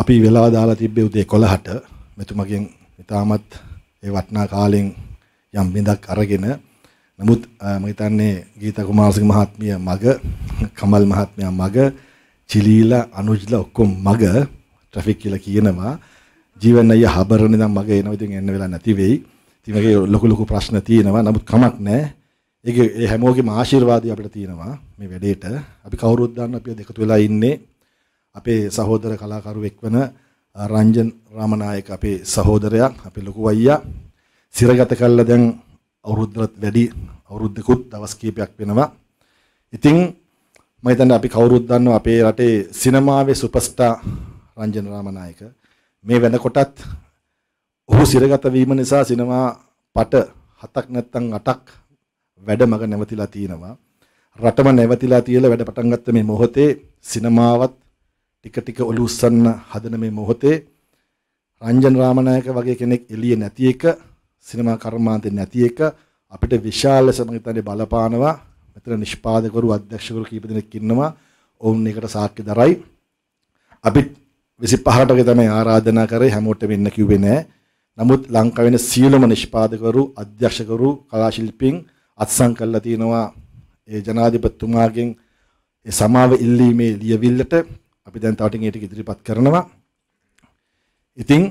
අපි වෙලාව දාලා තිබ්බේ උදේ 11ට මෙතුමගෙන් ඉතාමත් ඒ වටනා කාලෙන් යම් බිඳක් අරගෙන නමුත් මම හිතන්නේ ගීතා කුමාරසිංහ මහත්මිය මග කමල් මහත්මයා මග චිලීලා අනුජ්ලා ඔක්කොම මග ට්‍රැෆික් කියලා කියනවා ජීවන් අය හබරනේ නම් මග එනවා ඉතින් එන්න වෙලා නැති වෙයි ඉතින් මගේ ලොකු ලොකු ප්‍රශ්න තියෙනවා නමුත් කමක් නැහැ ඒක ඒ හැමෝගේම ආශිර්වාදය අපිට තියෙනවා මේ වැඩේට අපි කවුරුත් දන්න අපි දෙකතු වෙලා ඉන්නේ අපේ සහෝදර කලාකරුවෙක් වන රංජන් රාමනායක අපේ සහෝදරයා අපේ ලොකු අයියා සිරගත කළා දැන් අවුරුද්දට වැඩි අවුරුද්දකුත් දවස් කීපයක් වෙනවා. ඉතින් මම හිතන්නේ අපි කවුරුත් දන්නවා අපේ රටේ සිනමාවේ සුපර්ස්ටාර් රංජන රාමනායක මේ වෙනකොටත් ඔහු සිරගත වීම නිසා සිනමා පට හතක් නැත්නම් අටක් වැඩමග නැවතිලා තිනවා. රටම නැවතිලා තියලා වැඩ පටන් ගත්ත මේ මොහොතේ සිනමාවත් ටික ටික ඔලුස්සන්න හදන මේ මොහොතේ රංජන් රාමනායක වගේ කෙනෙක් එළියේ නැති එක සිනමා කර්මාන්තේ නැති එක අපිට විශාල සමගිතනේ බලපානවා මෙතන නිෂ්පාදකවරු අධ්‍යක්ෂකවරු කීප දෙනෙක් ඉන්නවා ඔවුන් එකට සාක්ෂි දරයි අපි 25ට වගේ තමයි ආරාධනා කරේ හැමෝටම ඉන්න කිව්වේ නෑ නමුත් ලංකාවේ ඉන්න සියලුම නිෂ්පාදකවරු අධ්‍යක්ෂකවරු කලා ශිල්පීන් අත්සන් කළා තිනවා ඒ ජනාධිපතිතුමාගෙන් ඒ සමාව ඉල්ලීමේ ලියවිල්ලට අපි දැන් තවටින් ඒක ඉදිරිපත් කරනවා. ඉතින්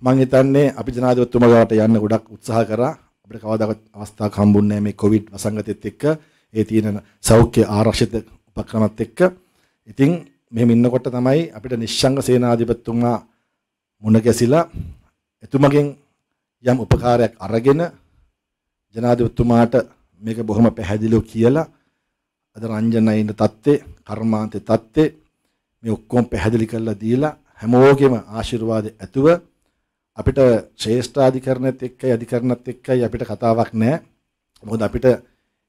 මම හිතන්නේ අපි ජනාධිපතිතුමාට යන්න ගොඩක් උත්සාහ කරා. අපිට කවදාවත් අවස්ථාවක් හම්බුන්නේ මේ කොවිඩ් වසංගතයත් එක්ක ඒ තියෙන සෞඛ්‍ය ආරක්ෂිත උපක්‍රමත් එක්ක. ඉතින් මෙහෙම ඉන්නකොට තමයි අපිට නිශ්ශංග සේනාධිපතිතුමා මුණ ගැසිලා එතුමගෙන් යම් උපකාරයක් අරගෙන ජනාධිපතිතුමාට මේක බොහොම පැහැදිලිව කියලා අද රංජනයින தත්තේ කර්මාන්තේ தත්තේ මේ ඔක්කොම පැහැදිලි කරලා දීලා හැමෝගෙම ආශිර්වාද ඇතුව අපිට ශ්‍රේෂ්ඨාධිකරණෙත් එක්කයි අධිකරණත් එක්කයි අපිට කතාවක් නැහැ. මොකද අපිට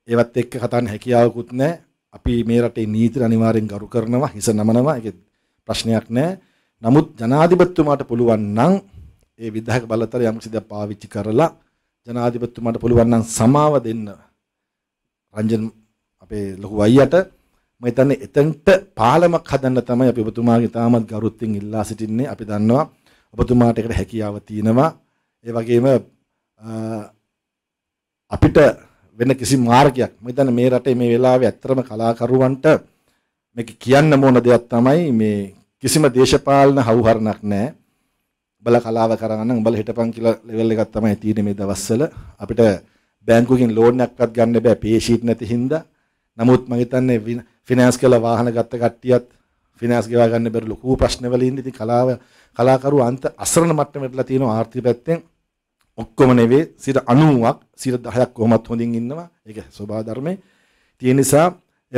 ඒවත් එක්ක කතාන්න හැකියාවකුත් නැහැ. අපි මේ රටේ නීති අනිවාර්යෙන් ගරු කරනවා, හිස නමනවා. ඒක ප්‍රශ්නයක් නැහැ. නමුත් ජනාධිපතිතුමාට පුළුවන් නම් ඒ විධායක බලතල යම් කිසි දෙයක් පාවිච්චි කරලා ජනාධිපතිතුමාට පුළුවන් නම් සමාව දෙන්න රංජන් අපේ ලොකු අයියට මම හිතන්නේ එතනට පාලමක් හදන්න තමයි අපි ඔබතුමාගේ තාමත් ගරුත්වයෙන් ඉල්ලා සිටින්නේ. අපි දන්නවා ඔබතුමාට ඒකට හැකියාව තියෙනවා. ඒ වගේම අපිට වෙන කිසි මාර්ගයක් මම හිතන්නේ මේ රටේ මේ වෙලාවේ ඇත්තම කලාකරුවන්ට මේක කියන්න මොන දෙයක් තමයි මේ කිසිම දේශපාලන හවුහරණක් නැහැ. බල කලාව කරගන්න උඹලා හිටපන් කියලා ලෙවල් එකක් තමයි තියෙන්නේ මේ දවස්වල. අපිට බැංකුවකින් ලෝන් එකක්වත් ගන්න බෑ පේ ෂීට් නැති හින්දා. නමුත් මම හිතන්නේ ෆිනෑන්ස් කියලා වාහන ගත්ත කට්ටියත් ෆිනෑන්ස් ගෙවා ගන්න බැරි ලොකු ප්‍රශ්නවල ඉන්නේ. ඉතින් කලාව කලාකරු අන්ත අසරණ මට්ටමටලා තියෙනවා ආර්ථික පැත්තෙන්. ඔක්කොම නෙවෙයි 90ක් 10ක් කොහොමත් හොඳින් ඉන්නවා. ඒක ස්වභාව ධර්මයේ. ඒ නිසා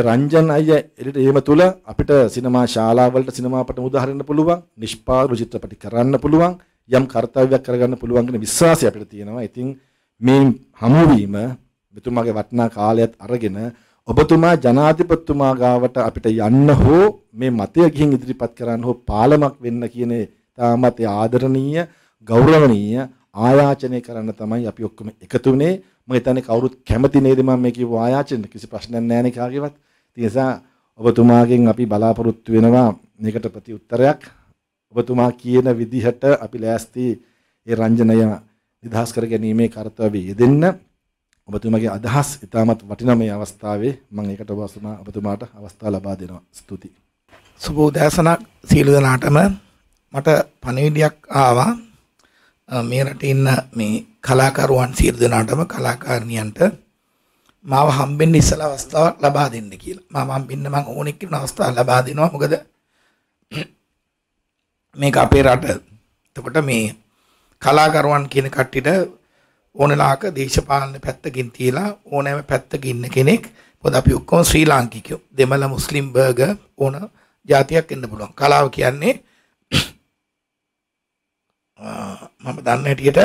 රංජන් අයියා එලිට එහෙම තුල අපිට සිනමා ශාලාවලට සිනමා පට උදාහරන්න පුළුවන් නිෂ්පාදක චිත්‍රපටි කරන්න පුළුවන් යම් කාර්යයක් කරගන්න පුළුවන් කියන විශ්වාසය අපිට තියෙනවා. ඉතින් මේ හමුවීම මෙතුමාගේ වටිනා කාලයත් අරගෙන ඔබතුමා ජනාධිපතිතුමා ගාවට අපිට යන්න හෝ මේ මතය ගිහින් ඉදිරිපත් කරන්න හෝ පාලමක් වෙන්න කියන තාමත් ආදරණීය ගෞරවණීය ආයාචනය කරන්න තමයි අපි ඔක්කොම එකතු වුණේ මම හිතන්නේ කවුරුත් කැමති නේද මම මේ කියව ආයාචන කිසි ප්‍රශ්නයක් නැහැ නේ කාගේවත් ඒ නිසා ඔබතුමාගෙන් අපි බලාපොරොත්තු වෙනවා මේකට ප්‍රතිඋත්තරයක් ඔබතුමා කියන විදිහට අපි ලෑස්ති ඒ රංජනය නිදහස් කර ගැනීමේ කාර්යය යෙදෙන්න ඔබතුමාගේ අදහස් ඉතාමත් වටිනා මේ අවස්ථාවේ මම ඒකට ඔබ ඔබතුමාට අවස්ථාව ලබා දෙනවා. ස්තුතියි. සුබෝදෑසනක් සියලු දෙනාටම මට පණිවිඩයක් ආවා. මේ රටේ ඉන්න මේ කලාකරුවන් සියලු දෙනාටම කලාකාරණියන්ට මාව හම්බෙන්න ඉස්සලා අවස්ථාවක් ලබා දෙන්න කියලා. මාව හම්බෙන්න මම ඕනෙක් කියන අවස්ථාවක් ලබා දෙනවා. මොකද මේක අපේ රට. එතකොට මේ කලාකරුවන් කියන කට්ටියට ඕනලාක දේශපාලන පැත්තකින් තියලා ඕනෑම පැත්තකින් ඉන්න කෙනෙක්. මොකද අපි ඔක්කොම ශ්‍රී ලාංකිකයෝ. දෙමළ මුස්ලිම් බර්ගර් ඕන જાතියක් එන්න පුළුවන්. කලාව කියන්නේ මම දන්න හැටියට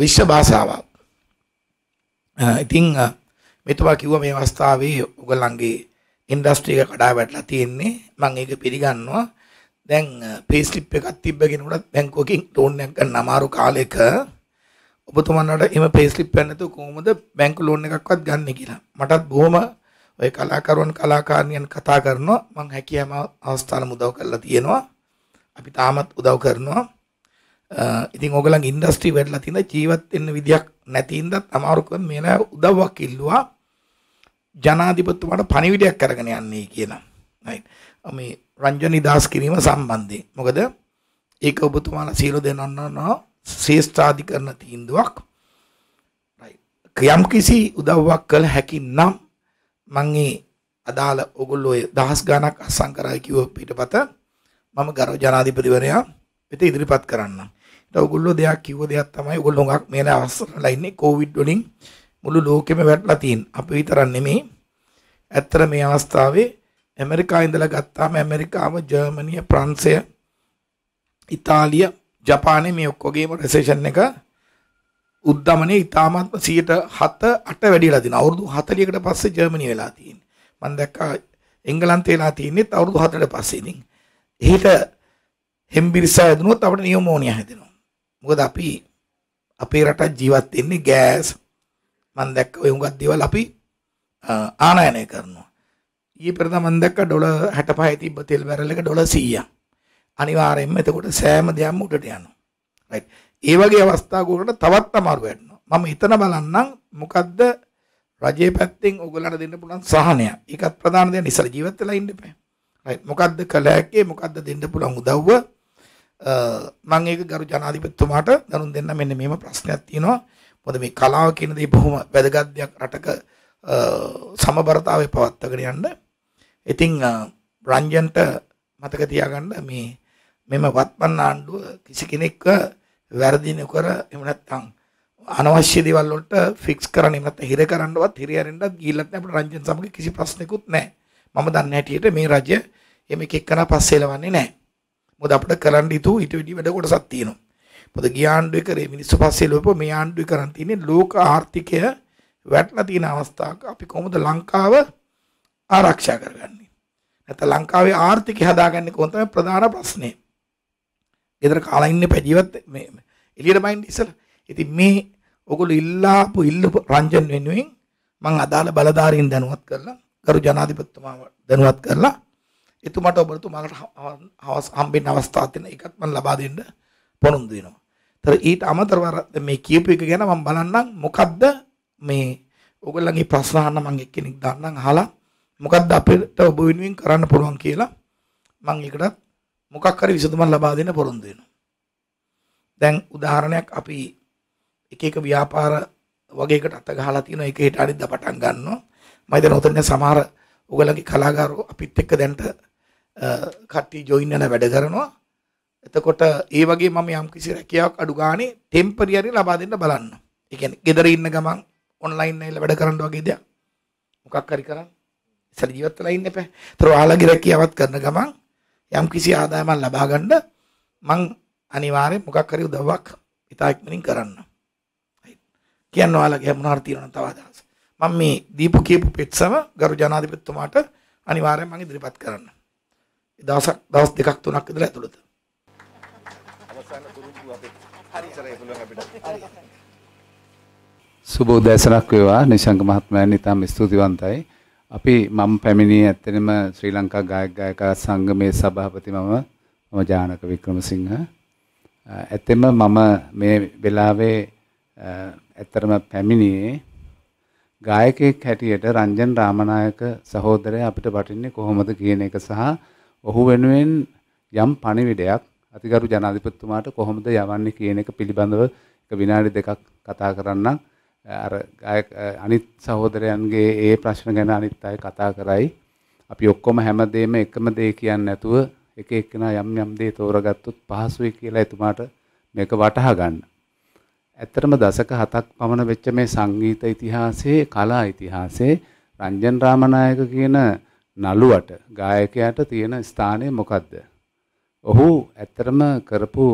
විශ්ව භාෂාවක්. ඉතින් මෙතුමා කිව්ව මේ අවස්ථාවේ ඔයගලන්ගේ ඉන්ඩස්ට්‍රි එක කඩා වැටලා තියෙන්නේ. මම ඒක පිළිගන්නවා. දැන් පේස්ලිප් එකක් තිබ්බ කෙනෙකුට බැංකුවකින් ලෝන් එකක් ගන්න අමාරු කාලෙක ඔබතුමන්ට එම පේස්ලිප් පැන්නතු කොහොමද බැංකු ලෝන් එකක්වත් ගන්න කියලා මටත් බොහොම ඔය කලාකරුවන් කලාකාරණයන් කතා කරනවා මං හැකියම අවස්ථාන මුදව් කරලා තියෙනවා අපි තාමත් උදව් කරනවා ඉතින් ඔගලන් ඉන්ඩස්ට්‍රී වැඩලා තියෙන ජීවත් වෙන්න විදියක් නැති ඉඳත් අමාරුකම් මේන උදව්වක් ඉල්ලුවා ජනාධිපතිතුමාට පණිවිඩයක් අරගෙන යන්නේ කියලා. right. මේ රංජනි දාස් කිරීම සම්බන්ධයෙන්. මොකද ඒක ඔබතුමාලා සීල දෙනවන්නවා ශේෂ්ඨාධිකරණ තීන්දුවක් යම් කිසි උදව්වක් කළ හැකි නම් මං ඒ අදාළ ඔගොල්ලෝ දහස් ගණක් අත්සන් කරයි කිව්ව පිටපත මම ගරු ජනාධිපතිවරයා වෙත ඉදිරිපත් කරන්න. ඊට ඔගොල්ලෝ දෙයක් කිව්ව දෙයක් තමයි ඔගොල්ලෝ හුඟක් මේ අවස්ථරලා ඉන්නේ කොවිඩ් වලින් මුළු ලෝකෙම වැටලා තියෙන. අපි විතරක් නෙමෙයි. ඇත්තට මේ අවස්ථාවේ ඇමරිකාව ඉඳලා ගත්තාම ඇමරිකාව, ජර්මනිය, ප්‍රංශය, ඉතාලිය ජපානයේ මේ ඔක්කොගේම රෙසේෂන් එක උද්ධමනය ඉතාමත් සියට හත අට වැඩිලා තින අවුරදු හතලියකට පස්සේ ජර්මණි වෙලා තියෙන් මන් දැක්කා එංගලන්තේලා තියන්නේෙත් අවුරදු හතට පස්සේතින් එහිට හෙම්බිරිසා ඇදනුවත් අපට නියමෝනය හැදෙනවා මොකද අපි අපේ රටත් ජීවත් එන්නේ ගෑස් මන් දැක්ක ඔයුගත් දේවල් අපි ආනායනය කරනවා ඒ පෙරද මන්දක්ක ඩොල හැට පහයි තිබ තෙල් බැරල එක ඩොල සීයා අනිවාර්යයෙන්ම එතකොට සෑම දෙයක්ම උඩට යනවා. රයිට්. ඒ වගේ අවස්ථාවකට තවත් අමාරු වෙනවා. මම හිතන බලන්නම් මොකද්ද රජයේ පැත්තෙන් ඔයගලන්ට දෙන්න පුළුවන් සහනය. ඒකත් ප්‍රධාන දෙයක් ඉස්සර ජීවත් වෙලා ඉන්න එපා. රයිට්. මොකද්ද කළ හැකි? මොකද්ද දෙන්න පුළුවන් උදව්ව? මම ඒක ගරු ජනාධිපතිතුමාට දනුම් දෙන්න මෙන්න මේම ප්‍රශ්නයක් තියෙනවා. මොකද මේ කලාව කියන දේ බොහොම වැදගත් දෙයක් රටක සමබරතාවය පවත්වාගෙන යන්න. ඉතින් රංජන්ට මතක තියාගන්න මේ මෙම වත්පන්න ආණ්ඩුව කිසි කෙනෙක්ව වැරදි නොකර එහෙම නැත්නම් අනවශ්‍ය දේවල් වලට ෆික්ස් කරන්න එහෙම නැත්නම් හිර කරන්නවත් හිරියරෙන්වත් ගිහිල්ලත් නැහැ අපිට රංජන් සමග කිසි ප්‍රශ්නකුත් නැහැ. මම දන්න හැටියට මේ රජය එහෙම එක එකන පස්සේ එලවන්නේ නැහැ. මොකද අපිට කරන්න යුතු ඊට වැඩි වැඩ කොටසක් තියෙනවා. මොකද ගිය ආණ්ඩුවේ කරේ මිනිස්සු පස්සේ එලවපුවා මේ ආණ්ඩුවේ කරන් තියෙන්නේ ලෝක ආර්ථිකය වැටලා තියෙන අවස්ථාවක අපි කොහොමද ලංකාව ආරක්ෂා කරගන්නේ? නැත්නම් ලංකාවේ ආර්ථිකය හදාගන්නේ කොහොමද ප්‍රධාන ප්‍රශ්නේ. ගෙදර කාලයින්න පැජීවත් එලියට බයින් ඉසල ඉති මේ ඔකුල ඉල්ලාපු ඉල්ලපු රංජන් වෙනුවෙන් මං අදාළ බලධාරීන් දැනුවත් කරලා ගරු ජනාධිපත්තුමාව දැනුවත් කරලා එතුමට ඔබරතු මඟට හවස් හම්බෙන් අවස්ථා තියෙන එකත් මම ලබා දෙන්න පොරොන්දු වෙනවා. ඒතර ඊට අමතරව මේ කියපු එක ගැන මම බලන්නම් මොකද්ද මේ ඔයගොල්ලන්ගේ ප්‍රශ්න අහන්න මම එක්කෙනෙක් දාන්නම් අහලා මොකද්ද අපිට ඔබ වෙනුවෙන් කරන්න පුළුවන් කියලා මම ඒකටත් මොකක් හරි විසඳුමක් ලබා දෙන්න පොරොන්දු වෙනවා. දැන් උදාහරණයක් අපි එක එක ව්‍යාපාර වගේකට අත ගහලා තියෙන එක හිට අනිද්ද පටන් ගන්නවා. මම හිතන උතන සමහර ඔයගලගේ කලාකාරෝ අපිත් එක්ක දැන්ට කට්ටිය ජොයින් වෙන වැඩ කරනවා. එතකොට ඒ වගේ මම යම් කිසි රැකියාවක් අඩු ගානේ ටෙම්පරරි ලබා දෙන්න බලන්න. ඒ කියන්නේ ගෙදර ඉන්න ගමන් ඔන්ලයින් නැයිලා වැඩ කරන්න වගේ දෙයක්. මොකක් හරි කරන්න. ඉස්සර ජීවත් වෙලා ඉන්න එපා. ඒතර ඔයාලගේ රැකියාවත් කරන ගමන් යම් කිසි ආදායමක් ලබා ගන්න මං අනිවාර්යෙන් මොකක් හරි උදව්වක් ඉතා ඉක්මනින් කරන්න. කියන්න ඔයාලගේ මොනවාර තියෙනවද තව අදහස්. මම මේ දීපු කියපු පෙත්සම ගරු ජනාධිපතිතුමාට අනිවාර්යෙන් මම ඉදිරිපත් කරන්න. දවසක් දවස් දෙකක් තුනක් ඉඳලා ඇතුළත. අවසාන තුරුදු අපේ හරි ඉතරේ පුළුවන් අපිට. හරි. සුබෝදෑසනක් වේවා නිශංක මහත්මයාණන් ඉතාම ස්තුතිවන්තයි. අපි මම පැමිණි ඇත්තෙනම ශ්‍රී ලංකා ගායක ගායිකා සංගමේ සභාපති මම මම ජානක වික්‍රමසිංහ. ඇත්තෙම මම මේ වෙලාවේ ඇත්තරම පැමිණියේ ගායකයෙක් හැටියට රංජන් රාමනායක සහෝදරයා අපිට වටින්නේ කොහොමද කියන එක සහ ඔහු වෙනුවෙන් යම් පණිවිඩයක් අතිගරු ජනාධිපතිතුමාට කොහොමද යවන්නේ කියන එක පිළිබඳව එක විනාඩි දෙකක් කතා කරන්නම්. අර අනිත් සහෝදරයන්ගේ ඒ ප්‍රශ්න ගැන අනිත් අය කතා කරයි. අපි ඔක්කොම හැමදේම එකම දේ කියන්නේ නැතුව එක එක්කෙනා යම් යම් දේ තෝරගත්තොත් පහසුයි කියලා එතුමාට මේක වටහා ගන්න. ඇත්තටම දශක 7ක් පමණ වෙච්ච මේ සංගීත ඉතිහාසයේ කලා ඉතිහාසයේ රංජන් රාමනායක කියන නළුවට ගායකයාට තියෙන ස්ථානය මොකද්ද? ඔහු ඇත්තටම කරපු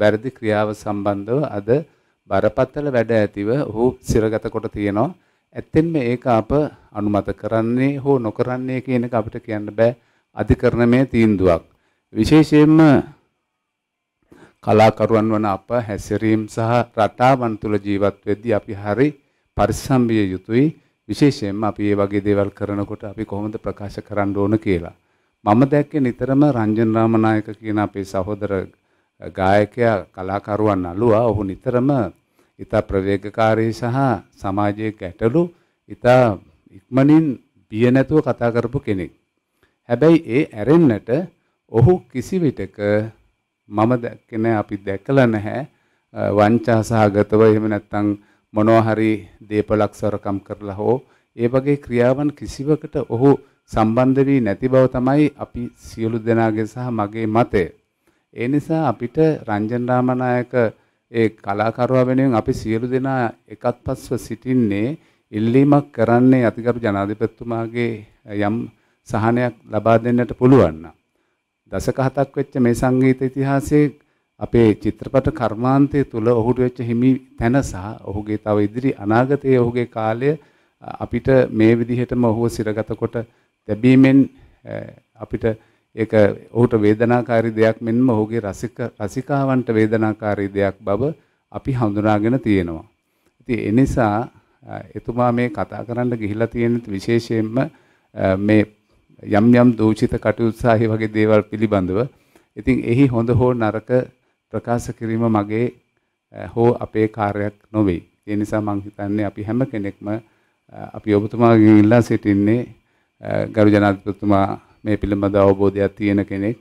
වැරදි ක්‍රියාව සම්බන්ධව අද බරපතල වැඩ ඇතිව ඔහු සිරගත කොට තියෙනවා. ඇත්තෙන්ම ඒක අප අනුමත කරන්නේ හෝ නොකරන්නේ කියන එක අපිට කියන්න බෑ අධිකරණමය තීන්දුවක්. විශේෂයෙන්ම කලාකරුවන් වන අප හැසිරීම් සහ රටාවන් තුළ ජීවත් වෙද්දී අපි හරි පරිස්සම්බිය යුතුයි. විශේෂයෙන්ම අපි මේ වගේ දේවල් කරනකොට අපි කොහොමද ප්‍රකාශ කරන්න ඕන කියලා. මම දැක්කේ නිතරම රංජන් රාමනායක කියන අපේ සහෝදර ගායකයා කලාකරුවන් අලුවා ඔහු නිතරම ඉතා ප්‍රවේගකාරී සහ සමාජයේ ගැටලු ඉතා ඉක්මනින් බිය නැතුව කතා කරපු කෙනෙක්. හැබැයි ඒ ඇරෙන්නට ඔහු කිසි විටක මම දැක්කේ අපි දැකලා නැහැ වංචා සහගතව එහෙම නැත්නම් මොනවා හරි දීපලක්ෂරකම් කරලා හෝ ඒ වගේ ක්‍රියාවන් කිසිවකට ඔහු සම්බන්ධ වී නැති බව තමයි අපි සියලු දෙනාගේ සහ මගේ මතය. ඒ නිසා අපිට රංජන් රාමනායක ඒ කලාකරුවා වෙනුවෙන් අපි සියලු දෙනා එකත්පස්ව සිටින්නේ ඉල්ලීමක් කරන්නේ අතිගරු ජනාධිපතිතුමාගේ යම් සහනයක් ලබා දෙන්නට පුළුවන් නම් දශක හතක් වෙච්ච මේ සංගීත ඉතිහාසයේ අපේ චිත්‍රපට කර්මාන්තය තුළ ඔහුට වෙච්ච හිමි තැන සහ ඔහුගේ තව ඉදිරි අනාගතයේ ඔහුගේ කාලය අපිට මේ විදිහටම ඔහුව සිරගත කොට තැබීමෙන් අපිට ඒක ඔහුට වේදනාකාරී දෙයක් මෙන්ම ඔහුගේ රසික රසිකාවන්ට වේදනාකාරී දෙයක් බව අපි හඳුනාගෙන තියෙනවා. ඉතින් ඒ නිසා එතුමා මේ කතා කරන්න ගිහිලා තියෙන විශේෂයෙන්ම මේ යම් යම් දූෂිත කටයුත්සාහි වගේ දේවල් පිළිබඳව ඉතින් එහි හොඳ හෝ නරක ප්‍රකාශ කිරීම මගේ හෝ අපේ කාර්යයක් නොවේ. ඒ නිසා මම හිතන්නේ අපි හැම කෙනෙක්ම අපි ඔබතුමාගෙන් ඉල්ලා සිටින්නේ ගරු ජනාධිපතිතුමා මේ පිළිබඳ අවබෝධයක් තියෙන කෙනෙක්.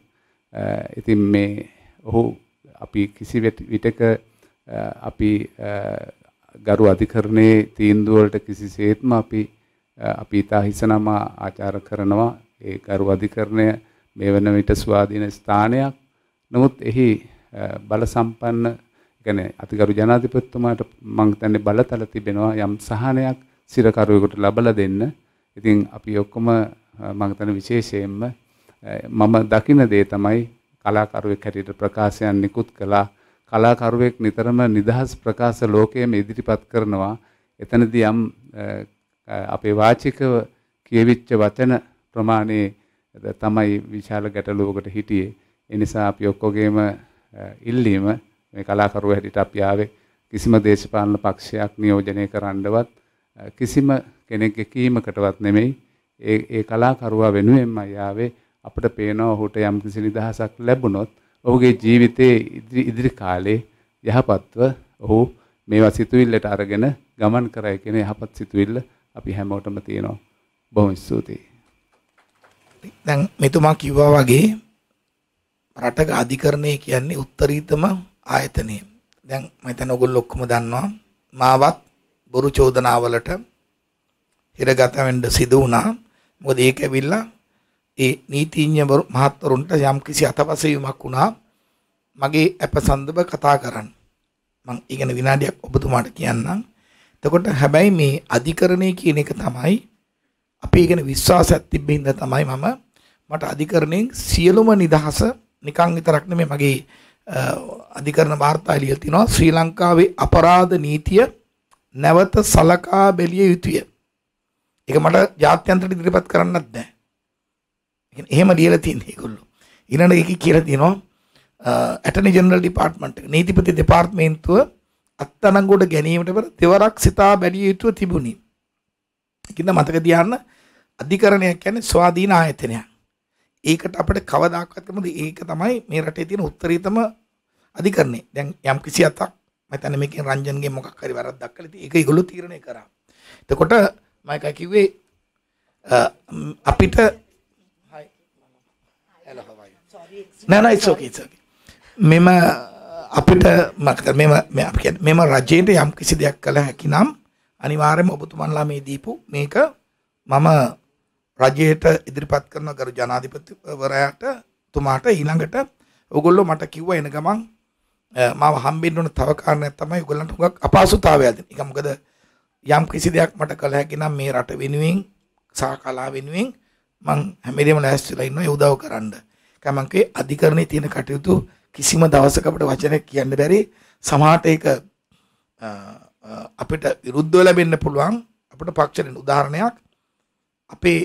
ඉතින් මේ ඔහු අපි කිසි විටක අපි ගරු අධිකරණයේ තීන්දුව වලට කිසිසේත්ම අපි අපි ඉතා හිසනම ආචාර කරනවා. ඒ ගරු අධිකරණය මේ වන විට ස්වාධීන ස්ථානයක්. නමුත් එහි බල සම්පන්න කියන්නේ අතිගරු ජනාධිපතිතුමාට මම හිතන්නේ බලතල තිබෙනවා යම් සහනයක් සිරකරුවෙකුට ලබලා දෙන්න. ඉතින් අපි ඔක්කොම මම හිතන විශේෂයෙන්ම මම දකින දේ තමයි කලාකරුවෙක් හැටියට ප්‍රකාශයන් නිකුත් කළා කලාකරුවෙක් නිතරම නිදහස් ප්‍රකාශ ලෝකයේම ඉදිරිපත් කරනවා එතනදී යම් අපේ වාචිකව කියවිච්ච වචන ප්‍රමාණයේ තමයි විශාල ගැටලුවකට හිටියේ ඒ නිසා අපි ඔක්කොගේම ඉල්ලීම මේ කලාකරුවෝ හැටියට අපි ආවේ කිසිම දේශපාලන පක්ෂයක් නියෝජනය කරන්නවත් කිසිම කෙනෙක්ගේ කීමකටවත් නෙමෙයි ඒ ඒ කලාකරුවා වෙනුවෙන්මයි ආවේ අපිට පේනවා ඔහුට යම් කිසි නිදහසක් ලැබුණොත් ඔහුගේ ජීවිතයේ ඉදිරි කාලේ යහපත්ව ඔහු මේවා සිතුවිල්ලට අරගෙන ගමන් කරයි කියන යහපත් සිතුවිල්ල අපි හැමෝටම තියෙනවා. බොහොම ස්තුතියි. දැන් මෙතුමා කිව්වා වගේ රටක අධිකරණය කියන්නේ උත්තරීතම ආයතනය. දැන් මම හිතන ඔයගොල්ලෝ ඔක්කොම දන්නවා මාවත් බොරු චෝදනාවලට හිරගත වෙන්න සිදු වුණා. මොකද ඒක ඇවිල්ලා ඒ නීතිඥ මහත්වරුන්ට යම් කිසි අතපසවීමක් වුණා මගේ අප සන්දභ කතා කරන්න මං ඉගෙන විනාඩියක් ඔබතුමාට කියන්නම් එතකොට හැබැයි මේ අධිකරණය කියන එක තමයි අපි ඉගෙන විශ්වාසයක් තිබෙන්න තමයි මම මට අධිකරණයෙන් සියලුම නිදහස නිකන් විතරක් නෙමෙයි මගේ අධිකරණ වාර්තා එළිය තිනවා ශ්‍රී ලංකාවේ අපරාධ නීතිය නැවත සලකා බැලිය යුතුය ඒක මට ජාත්‍යන්තරට ඉදිරිපත් කරන්නත් බෑ. ඒ එහෙම ලියලා තියෙන ඒගොල්ලෝ. ඊළඟ එක කියලා තියෙනවා ඇටර්නි ජෙනරල් ඩිපාර්ට්මන්ට් එක නීතිපති දෙපාර්තමේන්තුව අත්අඩංගුවට ගැනීමට පෙර තෙවරක් සිතා බැලිය යුතුව තිබුණි. ඒකින්ද මතක තියාගන්න අධිකරණයක් කියන්නේ ස්වාධීන ආයතනයක්. ඒකට අපිට කවදාකවත් මොකද ඒක තමයි මේ රටේ තියෙන උත්තරීතම අධිකරණය. දැන් යම් කිසි අතක් මම හිතන්නේ මේකෙන් රංජන්ගේ මොකක් හරි වැරද්දක් කළා. ඉතින් ඒක ඒගොල්ලෝ තීරණය කරා. එතකොට මයික කිව්වේ අපිට නෑ නෑ it's okay it's okay මෙම අපිට මම මෙම මේ අපි කියන්නේ මෙම රජයට යම් කිසි දෙයක් කළ හැකි නම් අනිවාර්යයෙන්ම ඔබතුමන්ලා මේ දීපු මේක මම රජයට ඉදිරිපත් කරන ගරු ජනාධිපතිවරයාට තුමාට ඊළඟට ඔයගොල්ලෝ මට කිව්වා එන ගමන් මාව හම්බෙන්න ඕන තව කාරණයක් තමයි ඔයගොල්ලන්ට හුඟක් අපහසුතාවයක් දෙන. ඒක මොකද යම් කිසි දෙයක් මට කළ හැකි නම් මේ රට වෙනුවෙන් සහ කලා වෙනුවෙන් මං හැමදේම ලෑස්තිලා ඉන්නවා ඒ උදව් කරන්න. කමංකේ අධිකරණයේ තියෙන කටයුතු කිසිම දවසක අපිට වචනයක් කියන්න බැරි සමහරට ඒක අපිට විරුද්ධව ලැබෙන්න පුළුවන් අපිට පක්ෂයෙන් උදාහරණයක් අපේ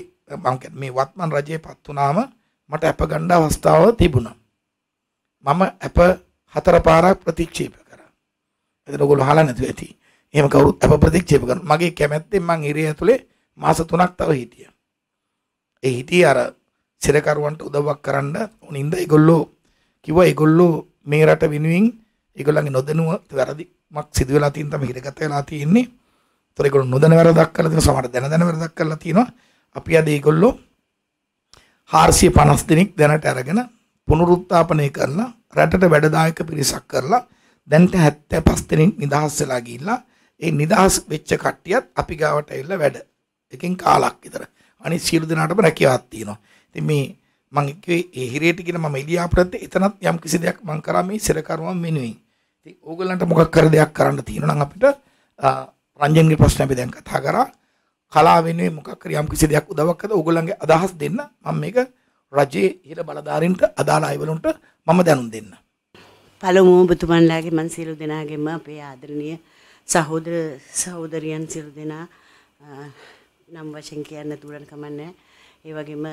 මම මේ වත්මන් රජයේ පත් වුණාම මට අප ගන්න අවස්ථාව තිබුණා මම අප හතර පාරක් ප්‍රතික්ෂේප කරා එතන ඔයගොල්ලෝ අහලා නැතුව ඇති එහෙම කවුරුත් අප ප්‍රතික්ෂේප කරනවා. මගේ කැමැත්තෙන් මං ඉරේ ඇතුලේ මාස 3ක් තව හිටියා. ඒ හිටියේ අර සිරකරුවන්ට උදව්වක් කරන්න උනින්ද ඒගොල්ලෝ කිව්වා ඒගොල්ලෝ මේ රට වෙනුවෙන් ඒගොල්ලන්ගේ නොදැනුව වැරදිමක් සිදු වෙලා තියෙන තමයි හිරගත වෙලා තියෙන්නේ. ඒතර ඒගොල්ලෝ නොදැන වැරදක් කරලා තියෙනවා සමහර දැන දැන වැරදක් කරලා තියෙනවා. අපි අද ඒගොල්ලෝ 450 දෙනෙක් දැනට අරගෙන පුනරුත්ථාපනය කරලා රටට වැඩදායක පිරිසක් කරලා දැන්ට 75 දෙනෙක් නිදහස් වෙලා ගිහිල්ලා ඒ නිදහස් වෙච්ච කට්ටියත් අපි ගාවට ඇවිල්ලා වැඩ. එකෙන් කාලක් විතර. අනිත් සියලු දෙනාටම රැකියාවක් තියෙනවා. ඉතින් මේ මම කිව්වේ ඒ හිරේට කියන මම එළිය අපරත් එතනත් යම් කිසි දෙයක් මම කරා මේ සෙරකරුවම් මෙනුවෙන්. ඉතින් ඕගොල්ලන්ට මොකක් කර දෙයක් කරන්න තියෙනවා නම් අපිට රංජන්ගේ ප්‍රශ්න අපි දැන් කතා කරා. කලාව වෙනුවෙන් මොකක් කර යම් කිසි දෙයක් උදව්වක් කරලා ඕගොල්ලන්ගේ අදහස් දෙන්න මම මේක රජයේ ඉහළ බලධාරීන්ට අදාළ අයවලුන්ට මම දැනුම් දෙන්න. පළමුව ඔබතුමන්ලාගේ මන් සියලු දෙනාගේම අපේ ආදරණීය සහෝදර සහෝදරියන් සියලු දෙනා නම් වශයෙන් කියන්න දුරන් කමන්නේ. ඒ වගේම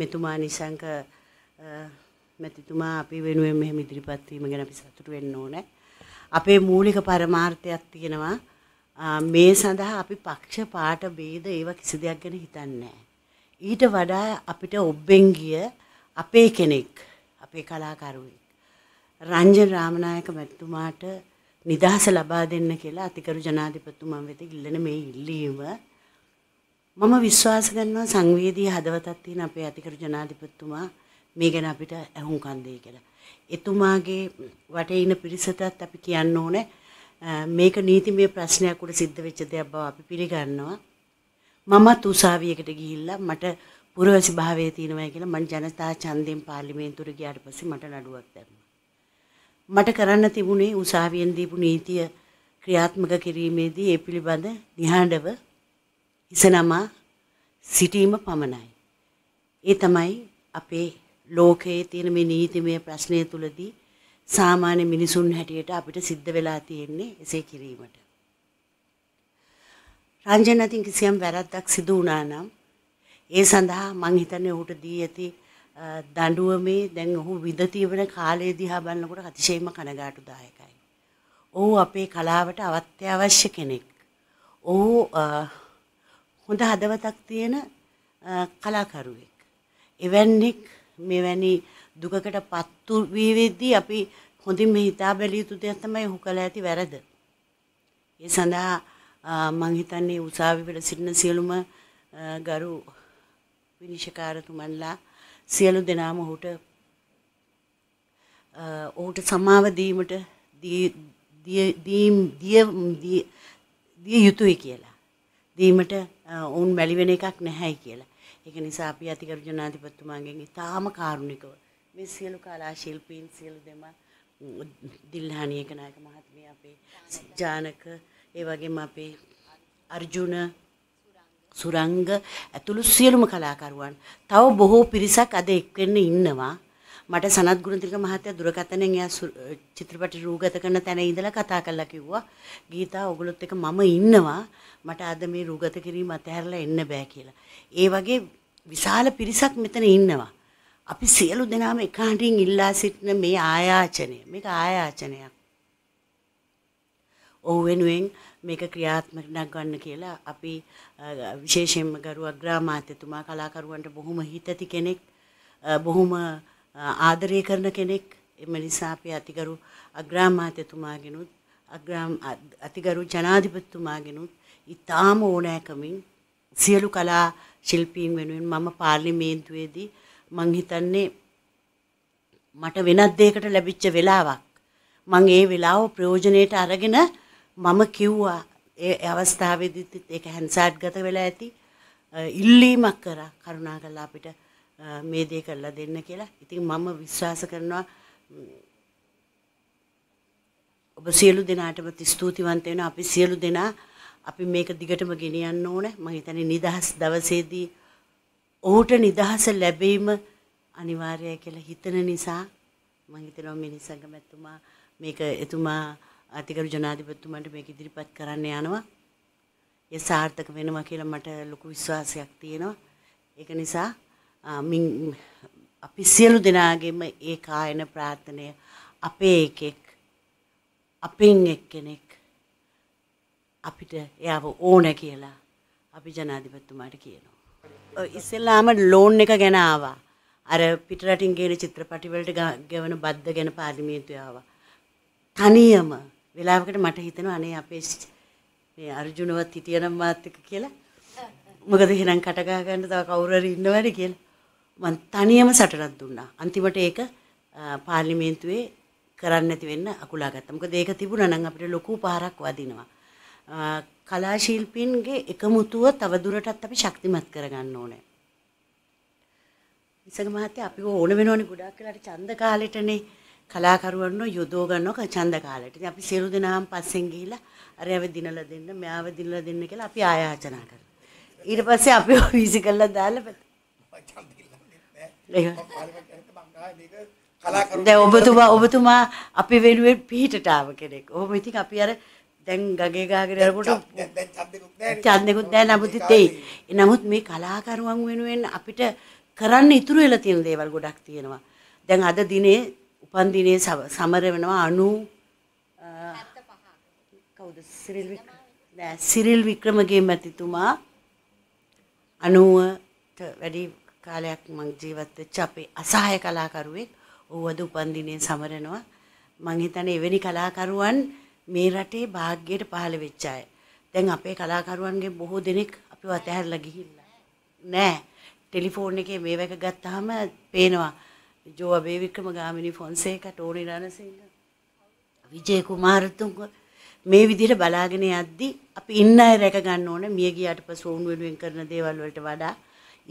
මෙතුමා නිසංක මෙතිතුමා අපි වෙනුවෙන් මෙහෙම ඉදිරිපත් වීම ගැන අපි සතුටු වෙන්න ඕනේ. අපේ මූලික පරමාර්ථයක් තියෙනවා. මේ සඳහා අපි පක්ෂ පාට ભેද ඒව කිසි දෙයක් ගැන හිතන්නේ ඊට වඩා අපිට ඔබෙන් ගිය අපේ කෙනෙක් අපේ කලාකරුවෙක් රංජන් රාමනායක මැතිතුමාට නිදහස ලබා දෙන්න කියලා අතිකරු ජනාධිපතිතුමන් වෙත ඉල්ලන මේ ඉල්ලීම මම විශ්වාස කරනවා සංවේදී හදවතක් තියෙන අපේ අතිකරු ජනාධිපතිතුමා මේ ගැන අපිට ඇහුම්කන් දෙයි කියලා. එතුමාගේ වටේ ඉන පිරිසටත් අපි කියන්න ඕනේ මේක නීතිමය ප්‍රශ්නයක් උඩ සිද්ධ වෙච්ච දෙයක් බව අපි පිළිගන්නවා. මමත් උසාවියකට ගිහිල්ලා මට පුරවැසි භාවයේ තියෙනවා කියලා මම ජනතා ඡන්දයෙන් පාර්ලිමේන්තුවට ගියාට පස්සේ මට නඩුවක් දැම්මා. මට කරන්න තිබුණේ උසාවියෙන් දීපු නීතිය ක්‍රියාත්මක කිරීමේදී ඒ පිළිබඳ නිහඬව හිසනමා සිටීම පමණයි. ඒ තමයි අපේ ලෝකයේ තියෙන මේ නීතිමය ප්‍රශ්නය තුලදී සාමාන්‍ය මිනිසුන් හැටියට අපිට සිද්ධ වෙලා තියෙන්නේ එසේ කිරීමට. රංජන අතින් කිසියම් වැරද්දක් සිදු වුණා නම් ඒ සඳහා මං හිතන්නේ ඔහුට දී ඇති දඬුවමේ දැන් ඔහු විඳ තියෙන කාලය දිහා බලනකොට අතිශයින්ම කනගාටුදායකයි. ඔහු අපේ කලාවට අත්‍යවශ්‍ය කෙනෙක්. ඔහු හොඳ හදවතක් තියෙන කලාකරුවෙක්. එවැන්නෙක් මෙවැනි දුකකට පත්තු වීවෙද්දී අපි හොඳින්ම හිතා බැලිය යුතු දෙයක් තමයි ඔහු කළ ඇති වැරද. ඒ සඳහා මං හිතන්නේ උසාවිවල සිටින සියලුම ගරු විනිශ්චයකාරතුමන්ලා සියලු දෙනාම ඔහුට ඔහුට සමාව දීමට දිය යුතුයි කියලා. දීමට ඔවුන් බැලිවෙන එකක් නැහැයි කියලා. ඒක නිසා අපි අතිකරු ජනාධිපතිතුමාගෙන් ඉතාම කාරුණිකව මේ සියලු කලා ශිල්පීන් සියලු දෙම දිල්හානියක නායක මහත්මිය අපේ ජානක ඒ වගේම අපේ අර්ජුන සුරංග ඇතුළු සියලුම කලාකරුවන් තව බොහෝ පිරිසක් අද එක් වෙන්න ඉන්නවා. මට සනත් ගුණතිලක මහත්තයා දුරකථනයෙන් එයා චිත්‍රපට රූගත කරන තැන ඉඳලා කතා කරලා කිව්වා ගීතා ඔගොල්ලොත් එක්ක මම ඉන්නවා මට අද මේ රූගත කිරීම අතහැරලා එන්න බෑ කියලා. ඒ වගේ විශාල පිරිසක් මෙතන ඉන්නවා. අපි සියලු දෙනාම එක හඬින් ඉල්ලා සිටින මේ ආයාචනය මේක ආයාචනයක්. ඔහු වෙනුවෙන් මේක ක්‍රියාත්මක දක්වන්න කියලා අපි විශේෂයෙන්ම ගරුවක් ග්‍රාමාත්‍යතුමා කලාකරුවන්ට බොහොම හිතති කෙනෙක් බොහොම ආදරය කරන කෙනෙක් එම නිසා අපි අතිගරු අග්‍රාමාත්‍යතුමාගෙනුත් අග්‍රාම අතිගරු ජනාධිපතිතුමාගෙනුත් ඉතාම ඕනෑකමින් සියලු කලා ශිල්පීන් වෙනුවෙන් මම පාර්ලිමේන්තුවේදී මං හිතන්නේ මට වෙනත් දෙයකට ලැබිච්ච වෙලාවක් මං ඒ වෙලාව ප්‍රයෝජනයට අරගෙන මම කිව්වා ඒ අවස්ථාවේදීත් ඒක හැන්සාඩ් ගත වෙලා ඇති ඉල්ලීමක් කරා කරුණාකරලා අපිට මේ දේ කරලා දෙන්න කියලා. ඉතින් මම විශ්වාස කරනවා ඔබ සියලු දෙනාටම ස්තුතිවන්ත වෙනවා. අපි සියලු දෙනා අපි මේක දිගටම ගෙනියන්න ඕනේ. මම හිතන්නේ නිදහස් දවසේදී ඔහුට නිදහස ලැබීම අනිවාර්යයි කියලා හිතන නිසා මම හිතනවා මේ නිසංගමතුමා මේක එතුමා අතිකරු ජනාධිපතිතුමන්ට මේක ඉදිරිපත් කරන්න යනවා. ඒ සාර්ථක වෙනවා කියලා මට ලොකු විශ්වාසයක් තියෙනවා. ඒක නිසා අපි සියලු දෙනාගේම ඒ කායන ප්‍රාර්ථනය අපේ එකෙක් අපෙන් එක්කෙනෙක් අපිට එයාව ඕන කියලා අපි ජනාධිපතිතුමාට කියනවා. ඉස්සෙල්ලාම ලෝන් එක ගැන ආවා. අර පිටරටින් ගේන චිත්‍රපටිවලට ගෙවන බද්ද ගැන පාර්ලිමේන්තුවේ ආවා. තනියම වෙලාවකට මට හිතෙනවා අනේ අපේ මේ අර්ජුනවත් හිටියනම් මාත් එක්ක කියලා. මොකද එහෙනම් කටගහ ගන්න තව කවුරු හරි ඉන්නවද කියලා. මං තනියම සටනක් දුන්නා. අන්තිමට ඒක පාර්ලිමේන්තුවේ කරන්න නැති වෙන්න අකුලා ගත්තා. මොකද ඒක තිබුණා නම් අපිට ලොකු පාරක් වදිනවා. කලා ශිල්පීන්ගේ එකමුතුව තව දුරටත් අපි ශක්තිමත් කරගන්න ඕනේ. විසග මහත්තයා අපි ඕන වෙනෝනේ ගොඩාක් වෙලාට ඡන්ද කාලෙටනේ කලාකරුවන්ව යොදෝ ගන්නවා ඡන්ද කාලයට. ඉතින් අපි සියලු දෙනාම පස්සෙන් ගිහිලා අරයව දිනලා දෙන්න, මෙයාව දිනලා දෙන්න කියලා අපි ආයාචනා කරා. ඊට පස්සේ අපි වීසි කරලා දාලා දැන් ඔබතුමා ඔබතුමා අපි වෙනුවෙන් පිහිටට ආව කෙනෙක්. ඔහොම ඉතින් අපි අර දැන් ගගේ ගහගෙන යනකොට දැන් ඡන්දෙකුත් නැහැ නමුත් ඉතින් නමුත් මේ කලාකරුවන් වෙනුවෙන් අපිට කරන්න ඉතුරු වෙලා තියෙන දේවල් ගොඩක් තියෙනවා. දැන් අද දිනේ උපන්දිනයේ සමර වෙනවා 90 කවුද සිරිල් වික්‍රම සිරිල් වික්‍රමගේ මැතිතුමා 90ට වැඩි කාලයක් මම ජීවත් වෙච්ච අපේ අසහාය කලාකරුවෙක් ඌවද උපන්දිනයේ සමරනවා මම හිතන්නේ එවැනි කලාකරුවන් මේ රටේ වාග්යයට පහළ වෙච්ච අය. දැන් අපේ කලාකරුවන්ගේ බොහෝ දෙනෙක් අපිව අතහැරලා ගිහිල්ලා. නෑ. ටෙලිෆෝන් එකේ මේවක ගත්තාම පේනවා ජෝ අබේවික්‍රම ගාමිණී ෆොන්සේකා ටෝනි රණසිංහ විජය කුමාරතුංග මේ විදිහට බලාගෙන යද්දී අපි ඉන්න අය රැක ගන්න ඕන මිය ගියාට පස්සේ වුන් වෙනුවෙන් කරන දේවල් වලට වඩා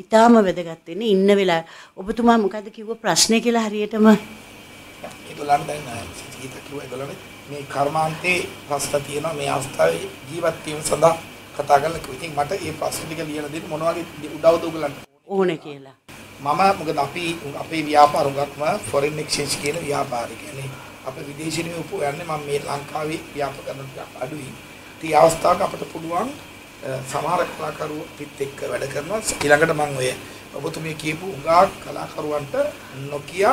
ඊටාම වැදගත් වෙන්නේ ඉන්න වෙලාව ඔබතුමා මොකද කිව්ව ප්‍රශ්නේ කියලා හරියටම ඒගොල්ලන් දැන් ජීවිත කිව්ව ඒගොල්ලන් මේ කර්මාන්තේ ප්‍රශ්න තියෙනවා මේ අවස්ථාවේ ජීවත් වීම සඳහා කතා කරලා කිව්වා. ඉතින් මට මේ ප්‍රශ්න ටික ලියලා දෙන්න මොන වගේ උදව්ද ඕගලන්ට ඕනේ කියලා. මම මොකද අපි අපේ ව්‍යාපාර උගක්ම ෆොරෙන් එක්ස්චේන්ජ් කියන ව්‍යාපාරය කියන්නේ අපේ විදේශ නියෝපු යන්නේ මම මේ ලංකාවේ ව්‍යාපාර කරන ටිකක් අඩුයි. ඉතින් අවස්ථාවක අපිට පුළුවන් සමහර කලාකරුවෝ පිට එක්ක වැඩ කරනවා. ඊළඟට මම ඔය ඔබතුමිය කියපු උගා කලාකරුවන්ට නොකිය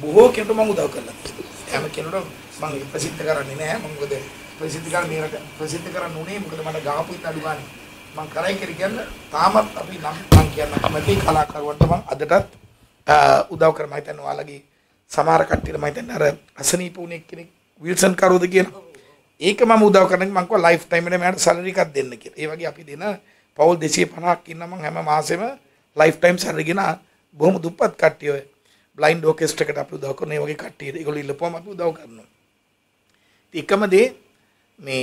බොහෝ කෙනෙකුට මම උදව් කරලා තියෙනවා. හැම කෙනෙකුට මම ප්‍රසිද්ධ කරන්නේ නැහැ. මම මොකද ප්‍රසිද්ධ කරන්නේ ප්‍රසිද්ධ කරන්න උනේ මොකද මට ගහපු ඉන්න අඩු ගානේ. මම කරයි කියලා කියන්න තාමත් අපි නම් මම කියන්න කැමති කලාකරුවන්ට මම අදටත් උදව් කර මම හිතන්නේ ඔයාලගේ සමහර කට්ටියට මම හිතන්නේ අර අසනීප වුණේ කෙනෙක් විල්සන් කරෝද කියලා ඒක මම උදව් කරන මම කිව්වා ලයිෆ් ටයිම් එකේ මට සැලරි එකක් දෙන්න කියලා. ඒ වගේ අපි දෙන පවුල් 250ක් ඉන්න මම හැම මාසෙම ලයිෆ් ටයිම් සැලරි ගෙන බොහොම දුප්පත් කට්ටිය ඔය බ්ලයින්ඩ් ඕකෙස්ට්‍රා එකට අපි උදව් කරන ඒ වගේ කට්ටියට ඒගොල්ලෝ ඉල්ලපුවම අපි උදව් කරනවා. ඉතින් එකම දේ මේ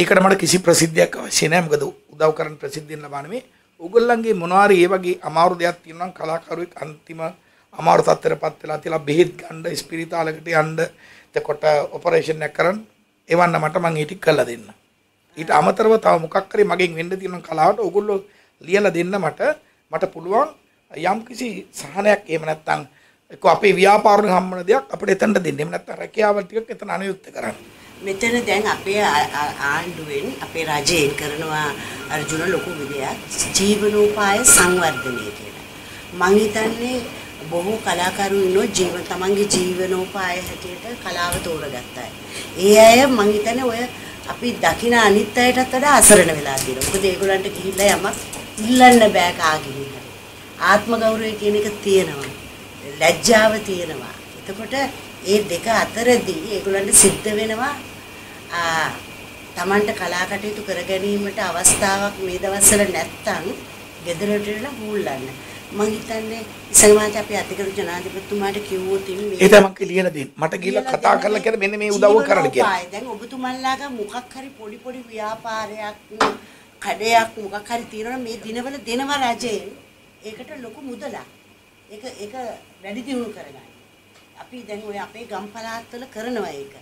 ඒකට මට කිසි ප්‍රසිද්ධියක් අවශ්‍ය නැහැ මොකද උදව් කරන්න ප්‍රසිද්ධියෙන් ලබාන මේ ඕගොල්ලන්ගේ මොනවාරි ඒ වගේ අමාරු දෙයක් තියෙනවා නම් කලාකරුවෙක් අන්තිම අමාරු තත්ත්වයටපත් වෙලා තියලා බෙහෙත් ගන්න ස්පිරිතාලයකට යන්න එතකොට ඔපරේෂන් එකක් කරන්න එවන්න මට මං ඊටික් කරලා දෙන්න. ඊට අමතරව තව මොකක් කරේ මගෙන් වෙන්න තියෙන කලාවට ඕගොල්ලෝ ලියලා දෙන්න මට මට පුළුවන් යම් කිසි සහනයක් එහෙම නැත්නම් එක්ක අපේ ව්‍යාපාරණ හම්බන දෙයක් අපිට එතනට දෙන්න. එහෙම නැත්නම් රැකියාවල් ටිකක් එතන අනුයුක්ත කරන්න. මෙතන දැන් අපේ ආණ්ඩුවෙන් අපේ රජයෙන් කරනවා අර්ජුන ලොකු විදයක් ජීවනෝපාය සංවර්ධනය කියලා. මං හිතන්නේ බොහෝ කලාකරු ඉන්නෝ ජීව තමන්ගේ ජීවනෝපාය හැටියට කලාව තෝරගත්තා. ඒ අය මං හිතන්නේ ඔය අපි දකින අනිත් අයටත් වඩා අසරණ වෙලා තියෙනවා. මොකද ඒගොල්ලන්ට ගිහිල්ලා යමක් ඉල්ලන්න බෑ කාගෙන්. ආත්ම ගෞරවය කියන එක තියෙනවා. ලැජ්ජාව තියෙනවා. එතකොට ඒ දෙක අතරදී ඒගොල්ලන්ට සිද්ධ වෙනවා තමන්ට කලා කටයුතු කර ගැනීමට අවස්ථාවක් මේ දවස්වල නැත්තම් ගෙදරට ඉන්න හූල්ලන්න. මං හිතන්නේ ඉස්සරහට අපි අධිකරු ජනාධිපතිතුමාට කිව්වොත් ඉන්නේ ඒක තමයි ලියලා දෙන්න. මට ගිහලා කතා කරලා කියන මෙන්න මේ උදව්ව කරන්න කියලා. දැන් ඔබතුමන්ලාගේ මොකක් හරි පොඩි පොඩි ව්‍යාපාරයක් කඩයක් මොකක් හරි තියෙනවනම් මේ දිනවල දෙනවා රජයෙන්. ඒකට ලොකු මුදලක්. ඒක ඒක වැඩි දියුණු කරගන්න. අපි දැන් ඔය අපේ ගම් පළාත්වල කරනවා ඒක.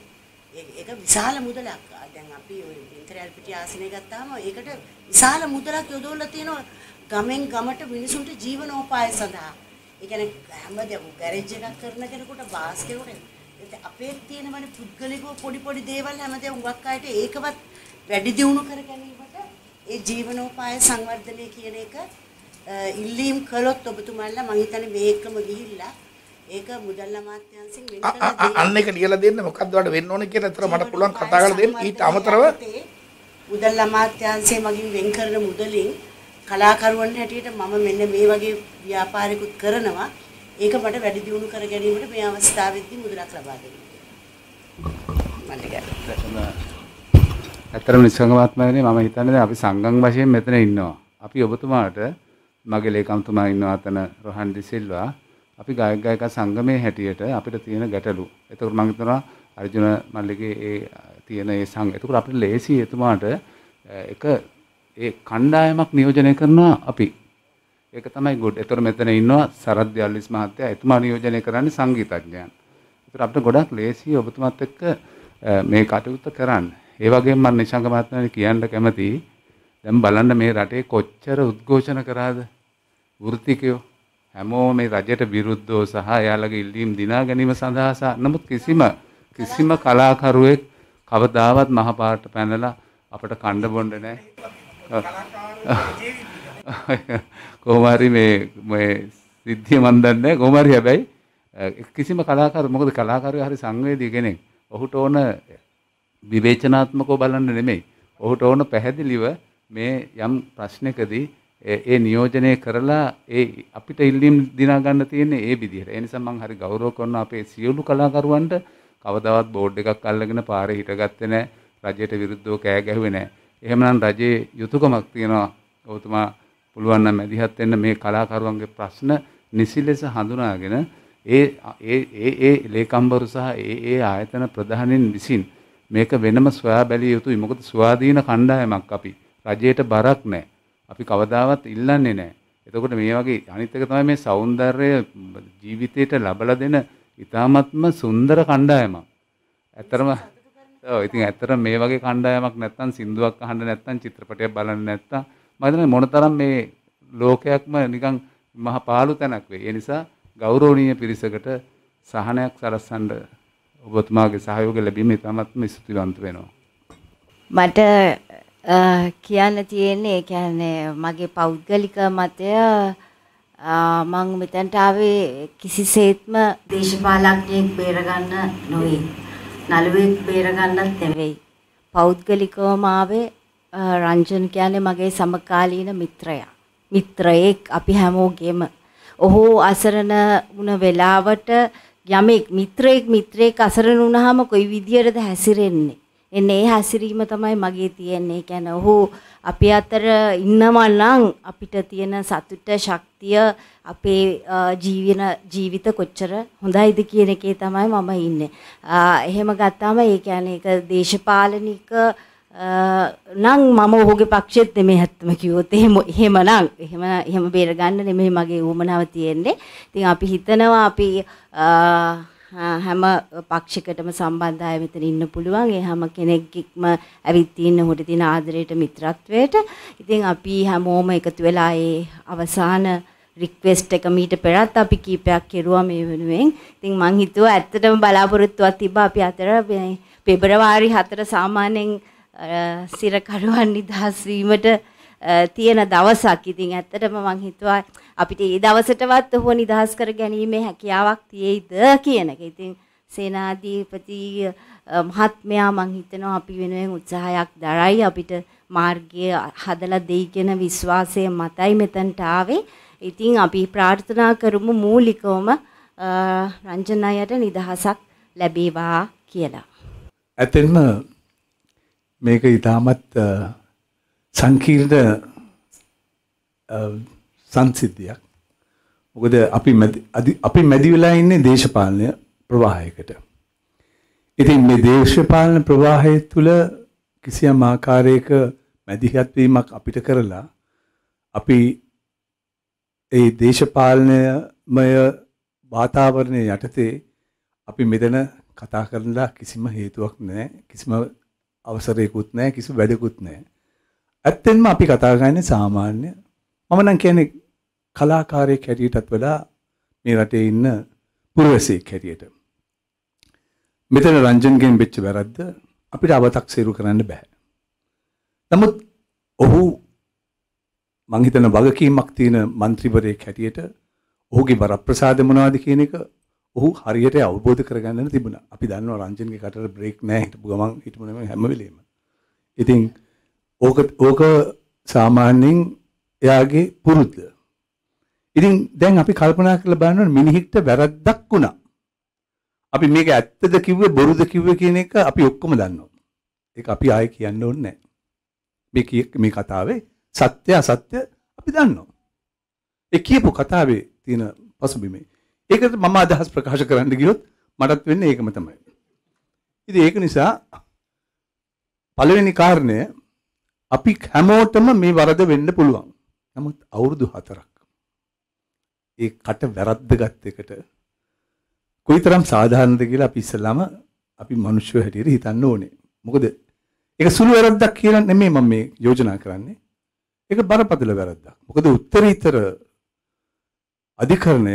ඒක විශාල මුදලක්. දැන් අපි ওই ඉන්ටරල් පිටි ආසනය ගත්තාම ඒකට විශාල මුදලක් යොදවලා තියෙනවා ගමෙන් ගමට මිනිසුන්ට ජීවනෝපාය සඳහා. ඒ කියන්නේ හැමදේම ගෑරේජ් එකක් කරන කෙනෙකුට බාස් කෙනෙකුට අපේ තියෙනවනේ පුද්ගලිකව පොඩි පොඩි දේවල් හැමදේම උගක් අයට ඒකවත් වැඩි දියුණු කර ගැනීමට ඒ ජීවනෝපාය සංවර්ධනය කියන එක ඉල්ලීම් කළොත් ඔබතුමාලා මම හිතන්නේ මේකම ගිහිල්ලා ඒක මුදල් අමාත්‍යාංශයෙන් වෙන් කරලා දෙන්න. අන්න ඒක ලියලා දෙන්න මොකද්ද වඩ වෙන්න ඕනේ කියලා අතර මට පුළුවන් කතා කරලා දෙන්න. ඊට අමතරව මුදල් අමාත්‍යාංශයෙන් මගින් වෙන් කරන මුදලින් කලාකරුවන් හැටියට මම මෙන්න මේ වගේ ව්‍යාපාරිකුත් කරනවා. ඒක මට වැඩි දියුණු කර ගැනීමට මේ අවස්ථාවෙදී මුදලක් ලබා දෙන්න. ඇත්තරම නිසංගමාත්මයනේ මම හිතන්නේ දැන් අපි සංගම් වශයෙන් මෙතන ඉන්නවා. අපි ඔබතුමාට මගේ ලේකම්තුමා ඉන්නවා අතන රොහන් දිසිල්වා අපි ගායක ගායිකා සංගමයේ හැටියට අපිට තියෙන ගැටලු. එතකොට මම හිතනවා අර්ජුන මල්ලිගේ ඒ තියෙන ඒ සංග. එතකොට අපිට ලේසි එතුමාට එක ඒ කණ්ඩායමක් නියෝජනය කරනවා අපි. ඒක තමයි ගුඩ්. එතකොට මෙතන ඉන්නවා සරත් දියල්ලිස් මහත්තයා. එතුමා නියෝජනය කරන්නේ සංගීතඥයන්. ඒතර අපිට ගොඩක් ලේසියි ඔබතුමත් එක්ක මේ කටයුත්ත කරන්න. ඒ වගේම මම නිශංග මහත්මයාට කියන්න කැමතියි. දැන් බලන්න මේ රටේ කොච්චර උද්ඝෝෂණ කරාද? වෘත්තිකයෝ හැමෝම මේ රජයට විරුද්ධව සහ එයාලගේ ඉල්ලීම් දිනා ගැනීම සඳහා නමුත් කිසිම කිසිම කලාකරුවෙක් කවදාවත් මහ පාට පැනලා අපිට කණ්ඩ බොණ්ඩ නැහැ. කොහොමරි මේ මේ සිද්ධිය මන් දන්නේ කොහොමරි හැබැයි කිසිම කලාකරු මොකද කලාකරුවා හරි සංවේදී කෙනෙක්. ඔහුට ඕන විවේචනාත්මකව බලන්න නෙමෙයි. ඔහුට ඕන පැහැදිලිව මේ යම් ප්‍රශ්නකදී ඒ නියෝජනය කරලා ඒ අපිට ඉල්ලීම් දිනා ගන්න තියෙන්නේ ඒ විදිහට. ඒ නිසා මම හරි ගෞරව කරනවා අපේ සියලු කලාකරුවන්ට කවදාවත් බෝඩ් එකක් අල්ලගෙන පාරේ හිටගත්තේ නැහැ. රජයට විරුද්ධව කෑ ගැහුවේ නැහැ. එහෙමනම් රජයේ යුතුයකමක් තියෙනවා. ඔබතුමා පුළුවන් නම් මැදිහත් වෙන්න මේ කලාකරුවන්ගේ ප්‍රශ්න නිසි ලෙස හඳුනාගෙන ඒ ඒ ඒ ඒ ලේකම්වරු සහ ඒ ඒ ආයතන ප්‍රධානීන් විසින් මේක වෙනම සොයා බැලිය යුතුයි. මොකද ස්වාධීන කණ්ඩායමක් අපි. රජයට බරක් නැහැ. අපි කවදාවත් ඉල්ලන්නේ නැහැ. එතකොට මේ වගේ අනිත් එක තමයි මේ సౌందර්යය ජීවිතයට ලබලා දෙන ඉතාමත්ම සුන්දර කණ්ඩායමක්. ඇත්තරම ඔව් ඉතින් ඇත්තටම මේ වගේ කණ්ඩායමක් නැත්තම් සින්දුවක් අහන්න නැත්තම් චිත්‍රපටයක් බලන්න නැත්තම් මම හිතන්නේ මොනතරම් මේ ලෝකයක්ම නිකන් මහ පාළු තැනක් වෙයි. ඒ නිසා ගෞරවනීය පිරිසකට සහනයක් සලස්සන්න ඔබතුමාගේ සහයෝගය ලැබීම ඉතාමත්ම ස්තුතිවන්ත වෙනවා. මට කියන්න තියෙන්නේ ඒ කියන්නේ මගේ පෞද්ගලික මතය මම මෙතනට ආවේ කිසිසේත්ම දේශපාලඥයෙක් බේරගන්න නොවේ. නළුවෙක් බේරගන්නත් නෙවෙයි. පෞද්ගලිකවම ආවේ රංජන් කියන්නේ මගේ සමකාලීන මිත්‍රයා. මිත්‍රයෙක් අපි හැමෝගෙම. ඔහු අසරණ වුණ වෙලාවට යමෙක් මිත්‍රයෙක් මිත්‍රයෙක් අසරණ වුණාම කොයි විදියටද හැසිරෙන්නේ? එන්නේ ඒ හැසිරීම තමයි මගේ තියෙන්නේ. කියන්නේ ඔහු අපි අතර ඉන්නවා නම් අපිට තියෙන සතුට, ශක්තිය, අපේ ජීවන ජීවිත කොච්චර හොඳයිද කියන එකේ තමයි මම ඉන්නේ. එහෙම ගත්තාම ඒ කියන්නේ ඒක දේශපාලනික නම් මම ඔහුගේ පක්ෂෙත් නෙමෙයි හැත්තම කිව්වොත් එහෙම එහෙමනම් එහෙම එහෙම බේරගන්න නෙමෙයි මගේ ඌමනාව තියෙන්නේ. ඉතින් අපි හිතනවා අපි හැම පක්ෂයකටම සම්බන්ධ අය මෙතන ඉන්න පුළුවන්. ඒ හැම කෙනෙක්ගේම ඇවිත් තියෙන හොට තියෙන ආදරයට මිත්‍රත්වයට. ඉතින් අපි හැමෝම එකතු වෙලා ඒ අවසාන රික්වෙස්ට් එක මීට පෙරත් අපි කීපයක් කෙරුවා මේ වෙනුවෙන්. ඉතින් මං හිතුවා ඇත්තටම බලාපොරොත්තුවක් තිබ්බා අපි අතර පෙබරවාරි 4 සාමාන්‍යයෙන් සිරකරුවන් නිදහස් වීමට තියෙන දවසක්. ඉතින් ඇත්තටම මම හිතුවා අපිට ඒ දවසටවත් ඔහුව නිදහස් කර ගැනීමේ හැකියාවක් තියෙයිද කියන එක. ඉතින් සේනාධිපති මහත්මයා මං හිතනවා අපි වෙනුවෙන් උත්සාහයක් දරයි අපිට මාර්ගය හදලා දෙයි කියන විශ්වාසය මතයි මෙතනට ආවේ. ඉතින් අපි ප්‍රාර්ථනා කරමු මූලිකවම රංජන අයට නිදහසක් ලැබේවා කියලා. ඇතෙන්ම මේක ඊටමත් සංකීර්ණ සංසිද්ධියක්. මොකද අපි අපි මැදි වෙලා ඉන්නේ දේශපාලන ප්‍රවාහයකට. ඉතින් මේ දේශපාලන ප්‍රවාහය තුළ කිසියම් ආකාරයක මැදිහත් වීමක් අපිට කරලා අපි ඒ දේශපාලනමය වාතාවරණය යටතේ අපි මෙතන කතා කරලා කිසිම හේතුවක් නැහැ කිසිම අවසරයකුත් නැහැ කිසිම වැඩකුත් නැහැ ඇත්තෙන්ම අපි කතා කරන්නේ සාමාන්‍ය මම නම් කියන්නේ කලාකාරයෙක් හැටියටත් වඩා මේ රටේ ඉන්න පුරවැසියෙක් හැටියට මෙතන රංජන්ගෙන් වෙච්ච වැරද්ද අපිට අවතක් සේරු කරන්න බෑ. නමුත් ඔහු මං හිතන වගකීමක් තියෙන മന്ത്രിවරයෙක් හැටියට ඔහුගේ වරප්‍රසාද මොනවද කියන එක ඔහු හරියට අවබෝධ කරගන්න තිබුණා. අපි දන්නවා රංජන්ගේ කටට බ්‍රේක් නැහැ හිටපු ගමන් හිටපු හැම වෙලෙම. ඉතින් ඕක ඕක සාමාන්‍යයෙන් එයාගේ පුරුද්ද. ඉතින් දැන් අපි කල්පනා කරලා බලනකොට මිනිහෙක්ට වැරද්දක් වුණා. අපි මේක ඇත්තද කිව්වේ බොරුද කිව්වේ කියන එක අපි ඔක්කොම දන්නවා. ඒක අපි ආයෙ කියන්න ඕනේ නැහැ. මේ මේ කතාවේ සත්‍ය අසත්‍ය අපි දන්නවා. ඒ කියපු කතාවේ තියෙන පසුබිමේ. ඒකට මම අදහස් ප්‍රකාශ කරන්න ගියොත් මටත් වෙන්නේ ඒකම තමයි. ඉතින් ඒක නිසා පළවෙනි කාරණය අපි හැමෝටම මේ වරද වෙන්න පුළුවන්. නමුත් අවුරුදු 4ක්. ඒ කට වැරද්දගත් එකට කොයිතරම් සාධාරණද කියලා අපි ඉස්සෙල්ලාම අපි මිනිස්සු හැටියට හිතන්න ඕනේ. මොකද ඒක සුළු වැරද්දක් කියලා නෙමෙයි මම මේ යෝජනා කරන්නේ. ඒක බරපතල වැරද්දක්. මොකද උත්තරීතර අධිකරණය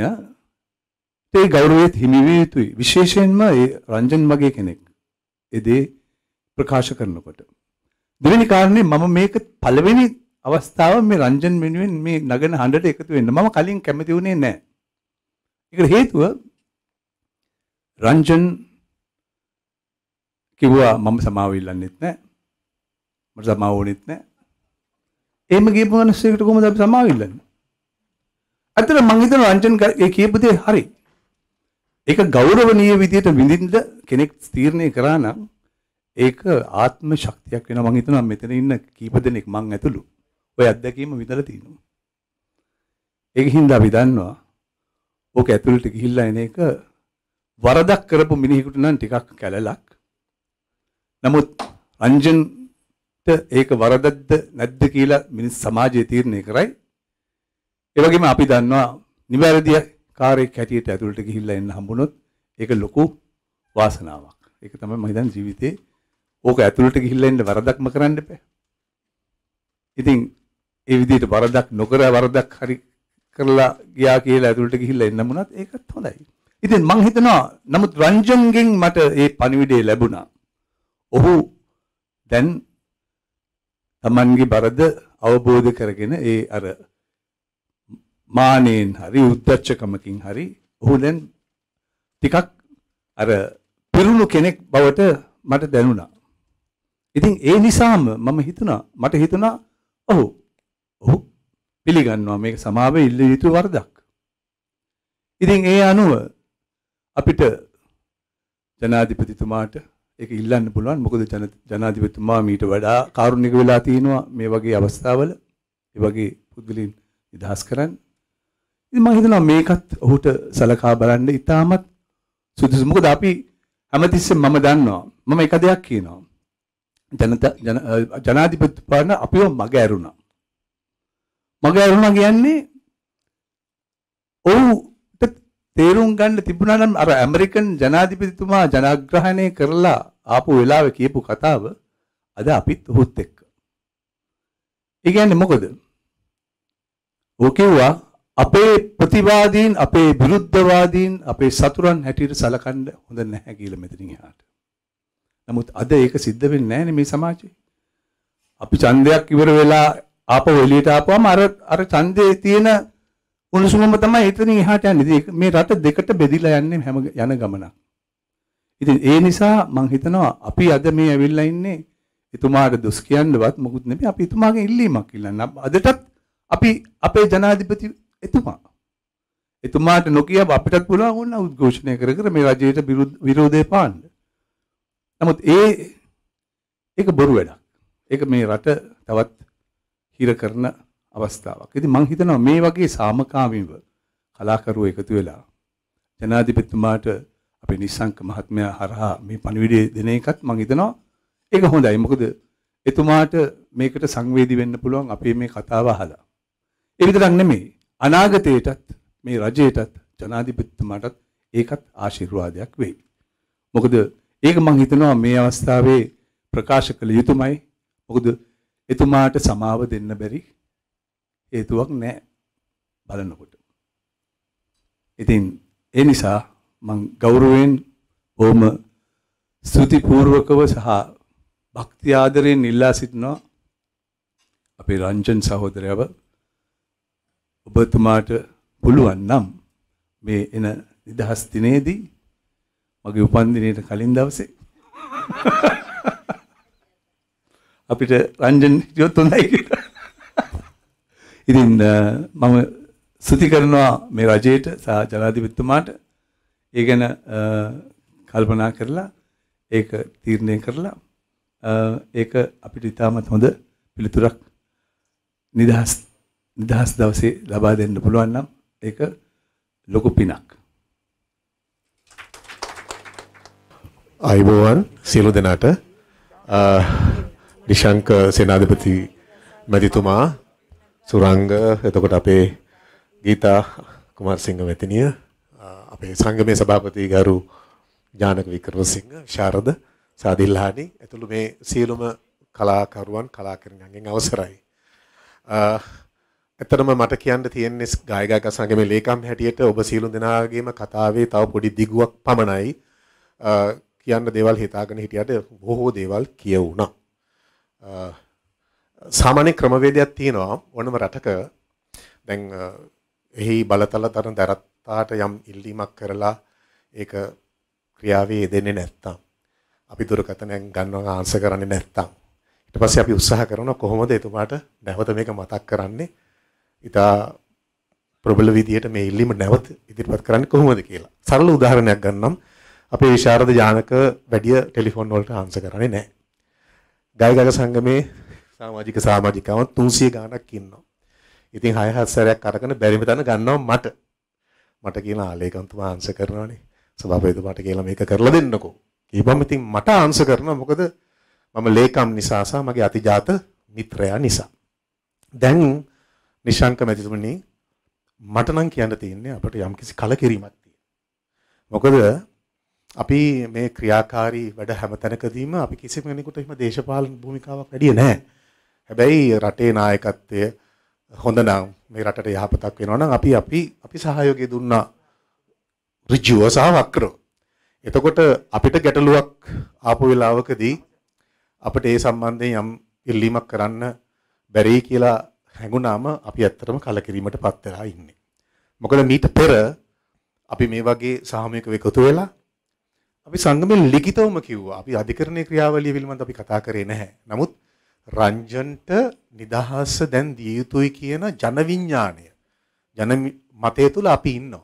ඒ ගෞරවයත් හිමි විය යුතුයි. විශේෂයෙන්ම ඒ රංජන් වගේ කෙනෙක් ඒ දේ ප්‍රකාශ කරනකොට. දෙවෙනි කාරණේ මම මේක පළවෙනි අවස්ථාව මේ රංජන් වෙනුවෙන් මේ නගන හඬට එකතු වෙන්න මම කලින් කැමති වුණේ නැහැ. ඒකට හේතුව රංජන් කිව්වා මම සමාව ඉල්ලන්නෙත් නැහැ. මට සමාව ඕනෙත් නැහැ. එහෙම ගියපු මිනිස්සුෙකුට කොහොමද අපි සමාව ඉල්ලන්නේ? අතන මම හිතන රංජන් ඒ කියපු දේ හරි. ඒක ගෞරවනීය විදියට විඳින්න කෙනෙක් තීරණය කරා නම් ඒක ආත්ම ශක්තියක් වෙනවා මම හිතනවා මෙතන ඉන්න කීප දෙනෙක් මං ඇතුළු ඔය අත්දැකීම විඳලා තියෙනවා ඒක හින්දා අපි දන්නවා ඕක ඇතුළට ගිහිල්ලා එන එක වරදක් කරපු මිනිහෙකුට නම් ටිකක් කැළලක් නමුත් රංජන්ට ඒක වරදක්ද නැද්ද කියලා මිනිස් සමාජය තීරණය කරයි ඒ වගේම අපි දන්නවා නිවැරදි කාර්යයක් හැටියට ඇතුළට ගිහිල්ලා එන්න හම්බුනොත් ඒක ලොකු වාසනාවක් ඒක තමයි මම හිතන්නේ ජීවිතේ ඕක ඇතුළට ගිහිල්ලා ඉන්න වරදක්ම කරන්න බෑ. ඉතින් ඒ විදිහට වරදක් නොකර වරදක් හරි කරලා ගියා කියලා ඇතුළට ගිහිල්ලා එන්න මුණත් ඒකත් හොඳයි. ඉතින් මං හිතනවා නමුත් රංජන්ගෙන් මට ඒ පණිවිඩය ලැබුණා. ඔහු දැන් තමන්ගේ බරද අවබෝධ කරගෙන ඒ අර මානෙන් හරි උද්දච්චකමකින් හරි ඔහු දැන් ටිකක් අර පිරුණු කෙනෙක් බවට මට දැනුණා. ඉතින් ඒ නිසාම මම හිතුණා මට හිතුණා ඔව් ඔහු පිළිගන්නවා මේක සමාවේ ඉල්ල යුතු වරදක්. ඉතින් ඒ අනුව අපිට ජනාධිපතිතුමාට ඒක ඉල්ලන්න පුළුවන් මොකද ජනාධිපතිතුමා මීට වඩා කාරුණික වෙලා තිනවා මේ වගේ අවස්ථාවල ඒ වගේ පුද්ගලයන් නිදහස් කරන්න. ඉතින් මම හිතනවා මේකත් ඔහුට සලකා බලන්න ඉතාමත් සුදුසු මොකද අපි හැමතිස්සෙම මම දන්නවා මම එක දෙයක් කියනවා ජනතා ජනාධිපතිතුමාන අපිව මග ඇරුණා. මග ඇරුණා කියන්නේ ඔහුට තේරුම් ගන්න තිබුණා නම් අර ඇමරිකන් ජනාධිපතිතුමා ජනාග්‍රහණය කරලා ආපු වෙලාවේ කියපු කතාව අද අපිත් ඔහුත් එක්ක. ඒ කියන්නේ මොකද? ඔහු කිව්වා අපේ ප්‍රතිවාදීන් අපේ විරුද්ධවාදීන් අපේ සතුරන් හැටියට සලකන්න හොඳ නැහැ කියලා මෙතනින් එහාට. නමුත් අද ඒක සිද්ධ වෙන්නේ නැහැනේ මේ සමාජයේ. අපි ඡන්දයක් ඉවර වෙලා ආපහු එළියට ආපුවම අර අර ඡන්දේ තියෙන උණුසුමම තමයි එතනින් එහාට යන්නේ. ඉතින් මේ රට දෙකට බෙදිලා යන්නේ හැම යන ගමනක්. ඉතින් ඒ නිසා මම හිතනවා අපි අද මේ ඇවිල්ලා ඉන්නේ එතුමාට දොස් කියන්නවත් මොකුත් නෙමෙයි අපි එතුමාගේ ඉල්ලීමක් ඉල්ලන්න. අදටත් අපි අපේ ජනාධිපති එතුමා එතුමාට නොකිය අපිටත් පුළුවන් ඕන උද්ඝෝෂණය කර කර මේ රජයට විරෝධය පාන්න. නමුත් ඒ ඒක බොරු වැඩක්. ඒක මේ රට තවත් හිර කරන අවස්ථාවක්. ඉතින් මම හිතනවා මේ වගේ සාමකාමීව කලාකරුවෝ එකතු වෙලා ජනාධිපතිතුමාට අපේ නිසංක මහත්මයා හරහා මේ පණිවිඩය දෙන එකත් මම හිතනවා ඒක හොඳයි. මොකද එතුමාට මේකට සංවේදී වෙන්න පුළුවන් අපේ මේ කතාව අහලා. ඒ විතරක් නෙමෙයි අනාගතයටත් මේ රජයටත් ජනාධිපතිතුමාටත් ඒකත් ආශිර්වාදයක් වෙයි. මොකද ඒක මම හිතනවා මේ අවස්ථාවේ ප්‍රකාශ කළ යුතුමයි. මොකද එතුමාට සමාව දෙන්න බැරි හේතුවක් නැහැ බලනකොට. ඉතින් ඒ නිසා මම ගෞරවයෙන් බොහොම ස්තුතිපූර්වකව සහ භක්ති ආදරයෙන් ඉල්ලා සිටිනවා අපේ රංජන් සහෝදරයව ඔබතුමාට පුළුවන් නම් මේ එන නිදහස් දිනේදී මගේ උපන්දිනයට කලින් දවසේ අපිට රංජන් හිටියොත් හොඳයි කියලා. ඉතින් මම සුති කරනවා මේ රජයට සහ ජනාධිපතිතුමාට ඒ ගැන කල්පනා කරලා ඒක තීරණය කරලා ඒක අපිට ඉතාමත් හොඳ පිළිතුරක් නිදහස් නිදහස් දවසේ ලබා දෙන්න පුළුවන් නම් ඒක ලොකු පිනක්. අයිබෝවන් සියලු දෙනාට නිශංක සේනාධිපති මැතිතුමා සුරංග එතකොට අපේ ගීතා කුමාරසිංහ මෙතිනිය අපේ සංගමේ සභාපති ගරු ඥානක වික්‍රමසිංහ ශාරද සාදිල්හානි එතුළු මේ සියලුම කලාකරුවන් කලාකරුවන්ගෙන් අවසරයි. ඇත්තටම මට කියන්න තියෙන්නේ ගායකයක සංගමේ ලේකම් හැටියට ඔබ සියලු දෙනාගේම කතාවේ තව පොඩි දිගුවක් පමණයි. කියන්න දේවල් හිතාගෙන හිටියට බොහෝ දේවල් කියවුණා. සාමාන්‍ය ක්‍රමවේදයක් තියෙනවා ඕනම රටක දැන් එහි බලතල තරන දරත්තාට යම් ඉල්ලීමක් කරලා ඒක ක්‍රියාවේ යෙදෙන්නේ නැත්තම් අපි දුරකථනයෙන් ගන්නවා ආන්සර් කරන්නේ නැත්තම් ඊට පස්සේ අපි උත්සාහ කරනවා කොහොමද එතුමාට නැවත මේක මතක් කරන්නේ ඉතා ප්‍රබල විදියට මේ ඉල්ලීම නැවත ඉදිරිපත් කරන්නේ කොහොමද කියලා සරල උදාහරණයක් ගන්නම් අපේ විශාරද ජානක වැඩිය ටෙලිෆෝන් වලට ආන්සර් කරන්නේ නැහැ. ගල්ගග සංගමේ සමාජික සමාජිකාවන් 300 ගාණක් ඉන්නවා. ඉතින් 6 හතරක් අරගෙන බැරිම තැන ගන්නවා මට. මට කියන ආලේකන්තුමා ආන්සර් කරනවානේ. සභාපතිතුමාට කියලා මේක කරලා දෙන්නකෝ. කියපම් ඉතින් මට ආන්සර් කරනවා මොකද මම ලේකම් නිසා සහ මගේ අතිජාත මිත්‍රයා නිසා. දැන් නිශංක මැතිතුමනි මට නම් කියන්න තියෙන්නේ අපිට යම්කිසි කලකිරීමක් තියෙනවා. මොකද අපි මේ ක්‍රියාකාරී වැඩ හැමතැනකදීම අපි කිසිම කෙනෙකුට එහෙම දේශපාලන භූමිකාවක් වැඩිය නැහැ. හැබැයි රටේ නායකත්වය හොඳ නම් මේ රටට යහපතක් වෙනවා නම් අපි අපි අපි සහයෝගය දුන්නා ඍජුව සහ වක්‍රව. එතකොට අපිට ගැටලුවක් ආපු වෙලාවකදී අපිට ඒ සම්බන්ධයෙන් යම් ඉල්ලීමක් කරන්න බැරි කියලා හැඟුණාම අපි ඇත්තටම කලකිරීමටපත් වෙලා ඉන්නේ. මොකද මීට පෙර අපි මේ වගේ සාමූහිකව එකතු වෙලා අපි සංගමෙන් ලිඛිතවම කිව්වා. අපි අධිකරණයේ ක්‍රියාවලිය පිළිබඳ අපි කතා කරේ නැහැ. නමුත් රංජන්ට නිදහස දැන් දිය යුතුයි කියන ජන විඥාණය ජන මතය තුල අපි ඉන්නවා.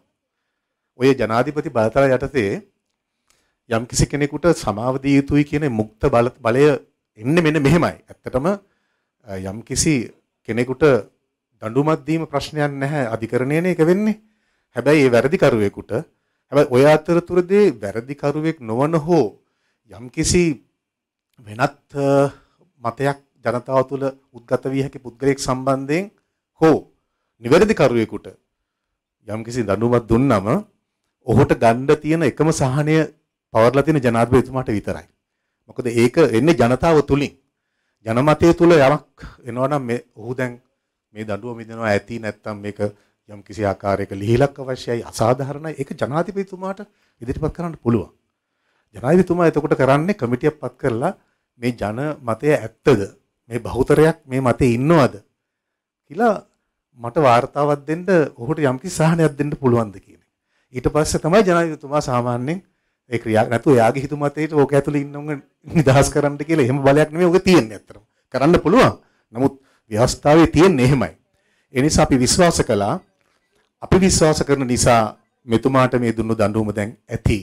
ඔය ජනාධිපති බලතල යටතේ යම් කිසි කෙනෙකුට සමාව දිය යුතුයි කියන මුක්ත බලය එන්නේ මෙන්න මෙහෙමයි. ඇත්තටම යම් කිසි කෙනෙකුට දඬුමත් දීම ප්‍රශ්නයක් නැහැ අධිකරණයනේ ඒක වෙන්නේ. හැබැයි ඒ වැරදිකරුවෙකුට හැබැයි ඔය අතරතුරදී වැරදිකරුවෙක් නොවන හෝ යම්කිසි වෙනත් මතයක් ජනතාව තුළ උද්ගත විය හැකි පුද්ගලයෙක් සම්බන්ධයෙන් හෝ නිවැරදිකරුවෙකුට යම්කිසි දඬුවමක් දුන්නම ඔහුට ගන්න තියෙන එකම සහනය පවර්ලා තියෙන ජනාධිපතිතුමාට විතරයි. මොකද ඒක එන්නේ ජනතාව තුලින්. ජනමතය තුල යමක් එනවා නම් මේ ඔහු දැන් මේ දඬුවම මිදෙනවා ඇති නැත්නම් මේක යම් කිසි ආකාරයක ලිහිලක් අවශ්‍යයි අසාධාරණයි ඒක ජනාධිපතිතුමාට ඉදිරිපත් කරන්න පුළුවන්. ජනාධිපතිතුමා එතකොට කරන්නේ කමිටියක් පත් කරලා මේ ජන මතය ඇත්තද මේ බහුතරයක් මේ මතේ ඉන්නවද කියලා මට වார்த்தාවක් දෙන්න ඔහුට යම් කිසි සහනයක් දෙන්න පුළුවන්ද කියන ඊට පස්සේ තමයි ජනාධිපතිතුමා සාමාන්‍යයෙන් ඒ ක්‍රියා නැතුව එයාගේ හිතුමතේට ඕක ඇතුලේ ඉන්නවங்க නිදහස් කරන්න කියලා එහෙම බලයක් නෙමෙයි ඔක තියෙන්නේ අත්‍තරම කරන්න පුළුවන්. නමුත් ව්‍යවස්ථාවේ තියෙන්නේ එහෙමයි. ඒ නිසා අපි විශ්වාස කළා අපි විශ්වාස කරන නිසා මෙතුමාට මේ දුන්නු දඬුවම දැන් ඇති.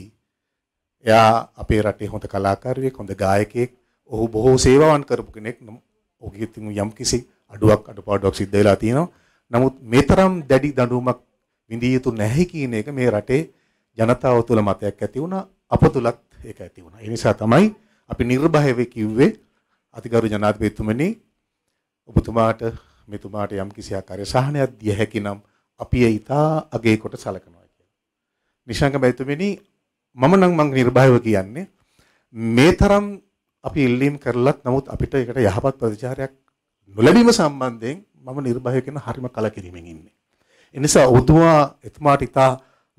එයා අපේ රටේ හොඳ කලාකරුවෙක්, හොඳ ගායකයෙක්, ඔහු බොහෝ සේවාවන් කරපු කෙනෙක්. ඔහුගේ තිබු යම්කිසි අඩුවක් අඩපාඩුවක් සිද්ධ වෙලා තියෙනවා. නමුත් මේතරම් දැඩි දඬුවමක් විඳිය යුතු නැහැ කියන එක මේ රටේ ජනතාව තුළ මතයක් ඇති වුණා. අප තුලත් ඒක ඇති වුණා. ඒ නිසා තමයි අපි නිර්භයව කිව්වේ අතිගරු ජනාධිපතිතුමනි ඔබතුමාට මෙතුමාට යම් කිසි ආකාරයේ සහනයක් දිය හැකි නම් අපි ඒ ඉතා අගේ කොට සලකනවා කියලා. නිශාංක බැතුමෙනි මම නම් මං නිර්භයව කියන්නේ මේ තරම් අපි ඉල්ලීම් කරලත් නමුත් අපිට ඒකට යහපත් ප්‍රතිචාරයක් නොලැබීම සම්බන්ධයෙන් මම නිර්භය කියන හරිම කලකිරීමෙන් ඉන්නේ. ඒ නිසා ඔබතුමා එතුමාට ඉතා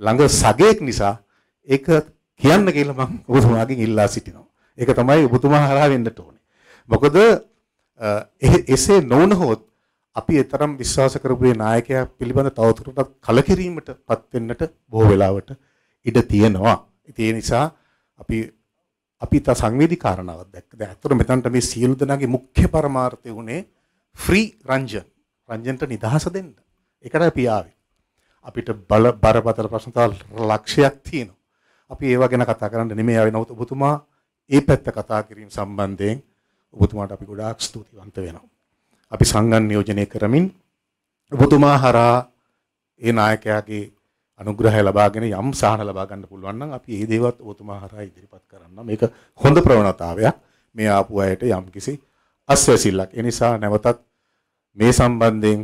ළඟ සගයෙක් නිසා ඒක කියන්න කියලා මම ඔබතුමාගෙන් ඉල්ලා සිටිනවා. ඒක තමයි ඔබතුමා හරහා වෙන්නට ඕනේ. මොකද එසේ නොවුනහොත් අපි ඒතරම් විශ්වාස කරපුවේ නායකයා පිළිබඳ තවදුරටත් කලකිරීමටපත් වෙන්නට බොහෝ වෙලාවට ඉඩ තියෙනවා. ඒ නිසා අපි අපි තා සංවේදී කාරණාවක් දැක්ක. දැන් අතන මෙතනට මේ සියලු දෙනාගේ මුඛ්‍ය පරමාර්ථය උනේ ෆ්‍රී රංජන්. රංජන්ට නිදහස දෙන්න. ඒකට අපි ආවේ. අපිට බල බරපතල ප්‍රශ්න තව ලක්ෂයක් තියෙනවා. අපි ඒවා ගැන කතා කරන්න නෙමෙයි ආවේ. නමුත් ඔබතුමා ඒ පැත්ත කතා කිරීම සම්බන්ධයෙන් ඔබතුමාට අපි ගොඩාක් ස්තුතිවන්ත වෙනවා. අපි සංගම් නියෝජනය කරමින් ඔබතුමා හරහා ඒ නායකයාගේ අනුග්‍රහය ලබාගෙන යම් සහන ලබා ගන්න පුළුවන් නම් අපි ඒ දේවත් ඔබතුමා හරහා ඉදිරිපත් කරන්න. මේක හොඳ ප්‍රවණතාවයක්. මේ ආපු අයට යම්කිසි අස්වැසිල්ලක්. ඒ නිසා නැවතත් මේ සම්බන්ධයෙන්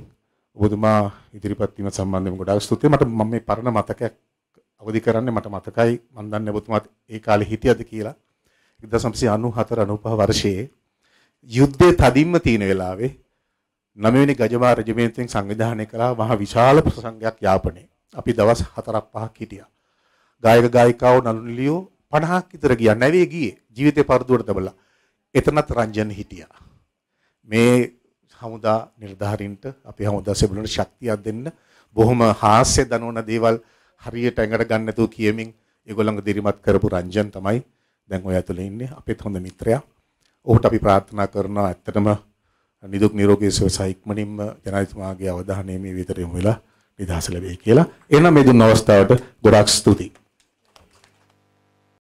ඔබතුමා ඉදිරිපත් වීම සම්බන්ධයෙන් ගොඩාක් ස්තුතියි. මට මම මේ පරණ මතකයක් අවදි කරන්නේ මට මතකයි මම දන්නේ ඔබතුමාත් ඒ කාලේ හිටියද කියලා 1994 95 වර්ෂයේ යුද්ධයේ තදින්ම තියෙන වෙලාවේ 9වෙනි ගජමා රජමේන්තුවෙන් සංවිධානය කළා මහා විශාල ප්‍රසංගයක් යාපනයේ. අපි දවස් 4ක් 5ක් හිටියා. ගායක ගායිකාවෝ නළුනිලියෝ 50ක් විතර ගියා. නැවේ ගියේ. ජීවිතේ පරදුවට දබලා. එතනත් රංජන් හිටියා. මේ හමුදා නිර්ධාරීන්ට අපේ හමුදා සෙබළුන්ට ශක්තියක් දෙන්න බොහොම හාස්‍ය දනවන දේවල් හරියට ඇඟට ගන්න නැතුව කියමින් ඒගොල්ලන්ව දිරිමත් කරපු රංජන් තමයි දැන් ඔය ඇතුලේ ඉන්නේ අපිත් හොඳ මිත්‍රයා. ඔහුට අපි ප්‍රාර්ථනා කරනවා ඇත්තටම නිදුක් නිරෝගී සුව සයික්මනින්ම ජනාධිපතිතුමාගේ අවධානය මේ විතර යොමු වෙලා නිදහස ලැබෙයි කියලා. එහෙනම් මේ දුන්න අවස්ථාවට ගොඩාක් ස්තුතියි.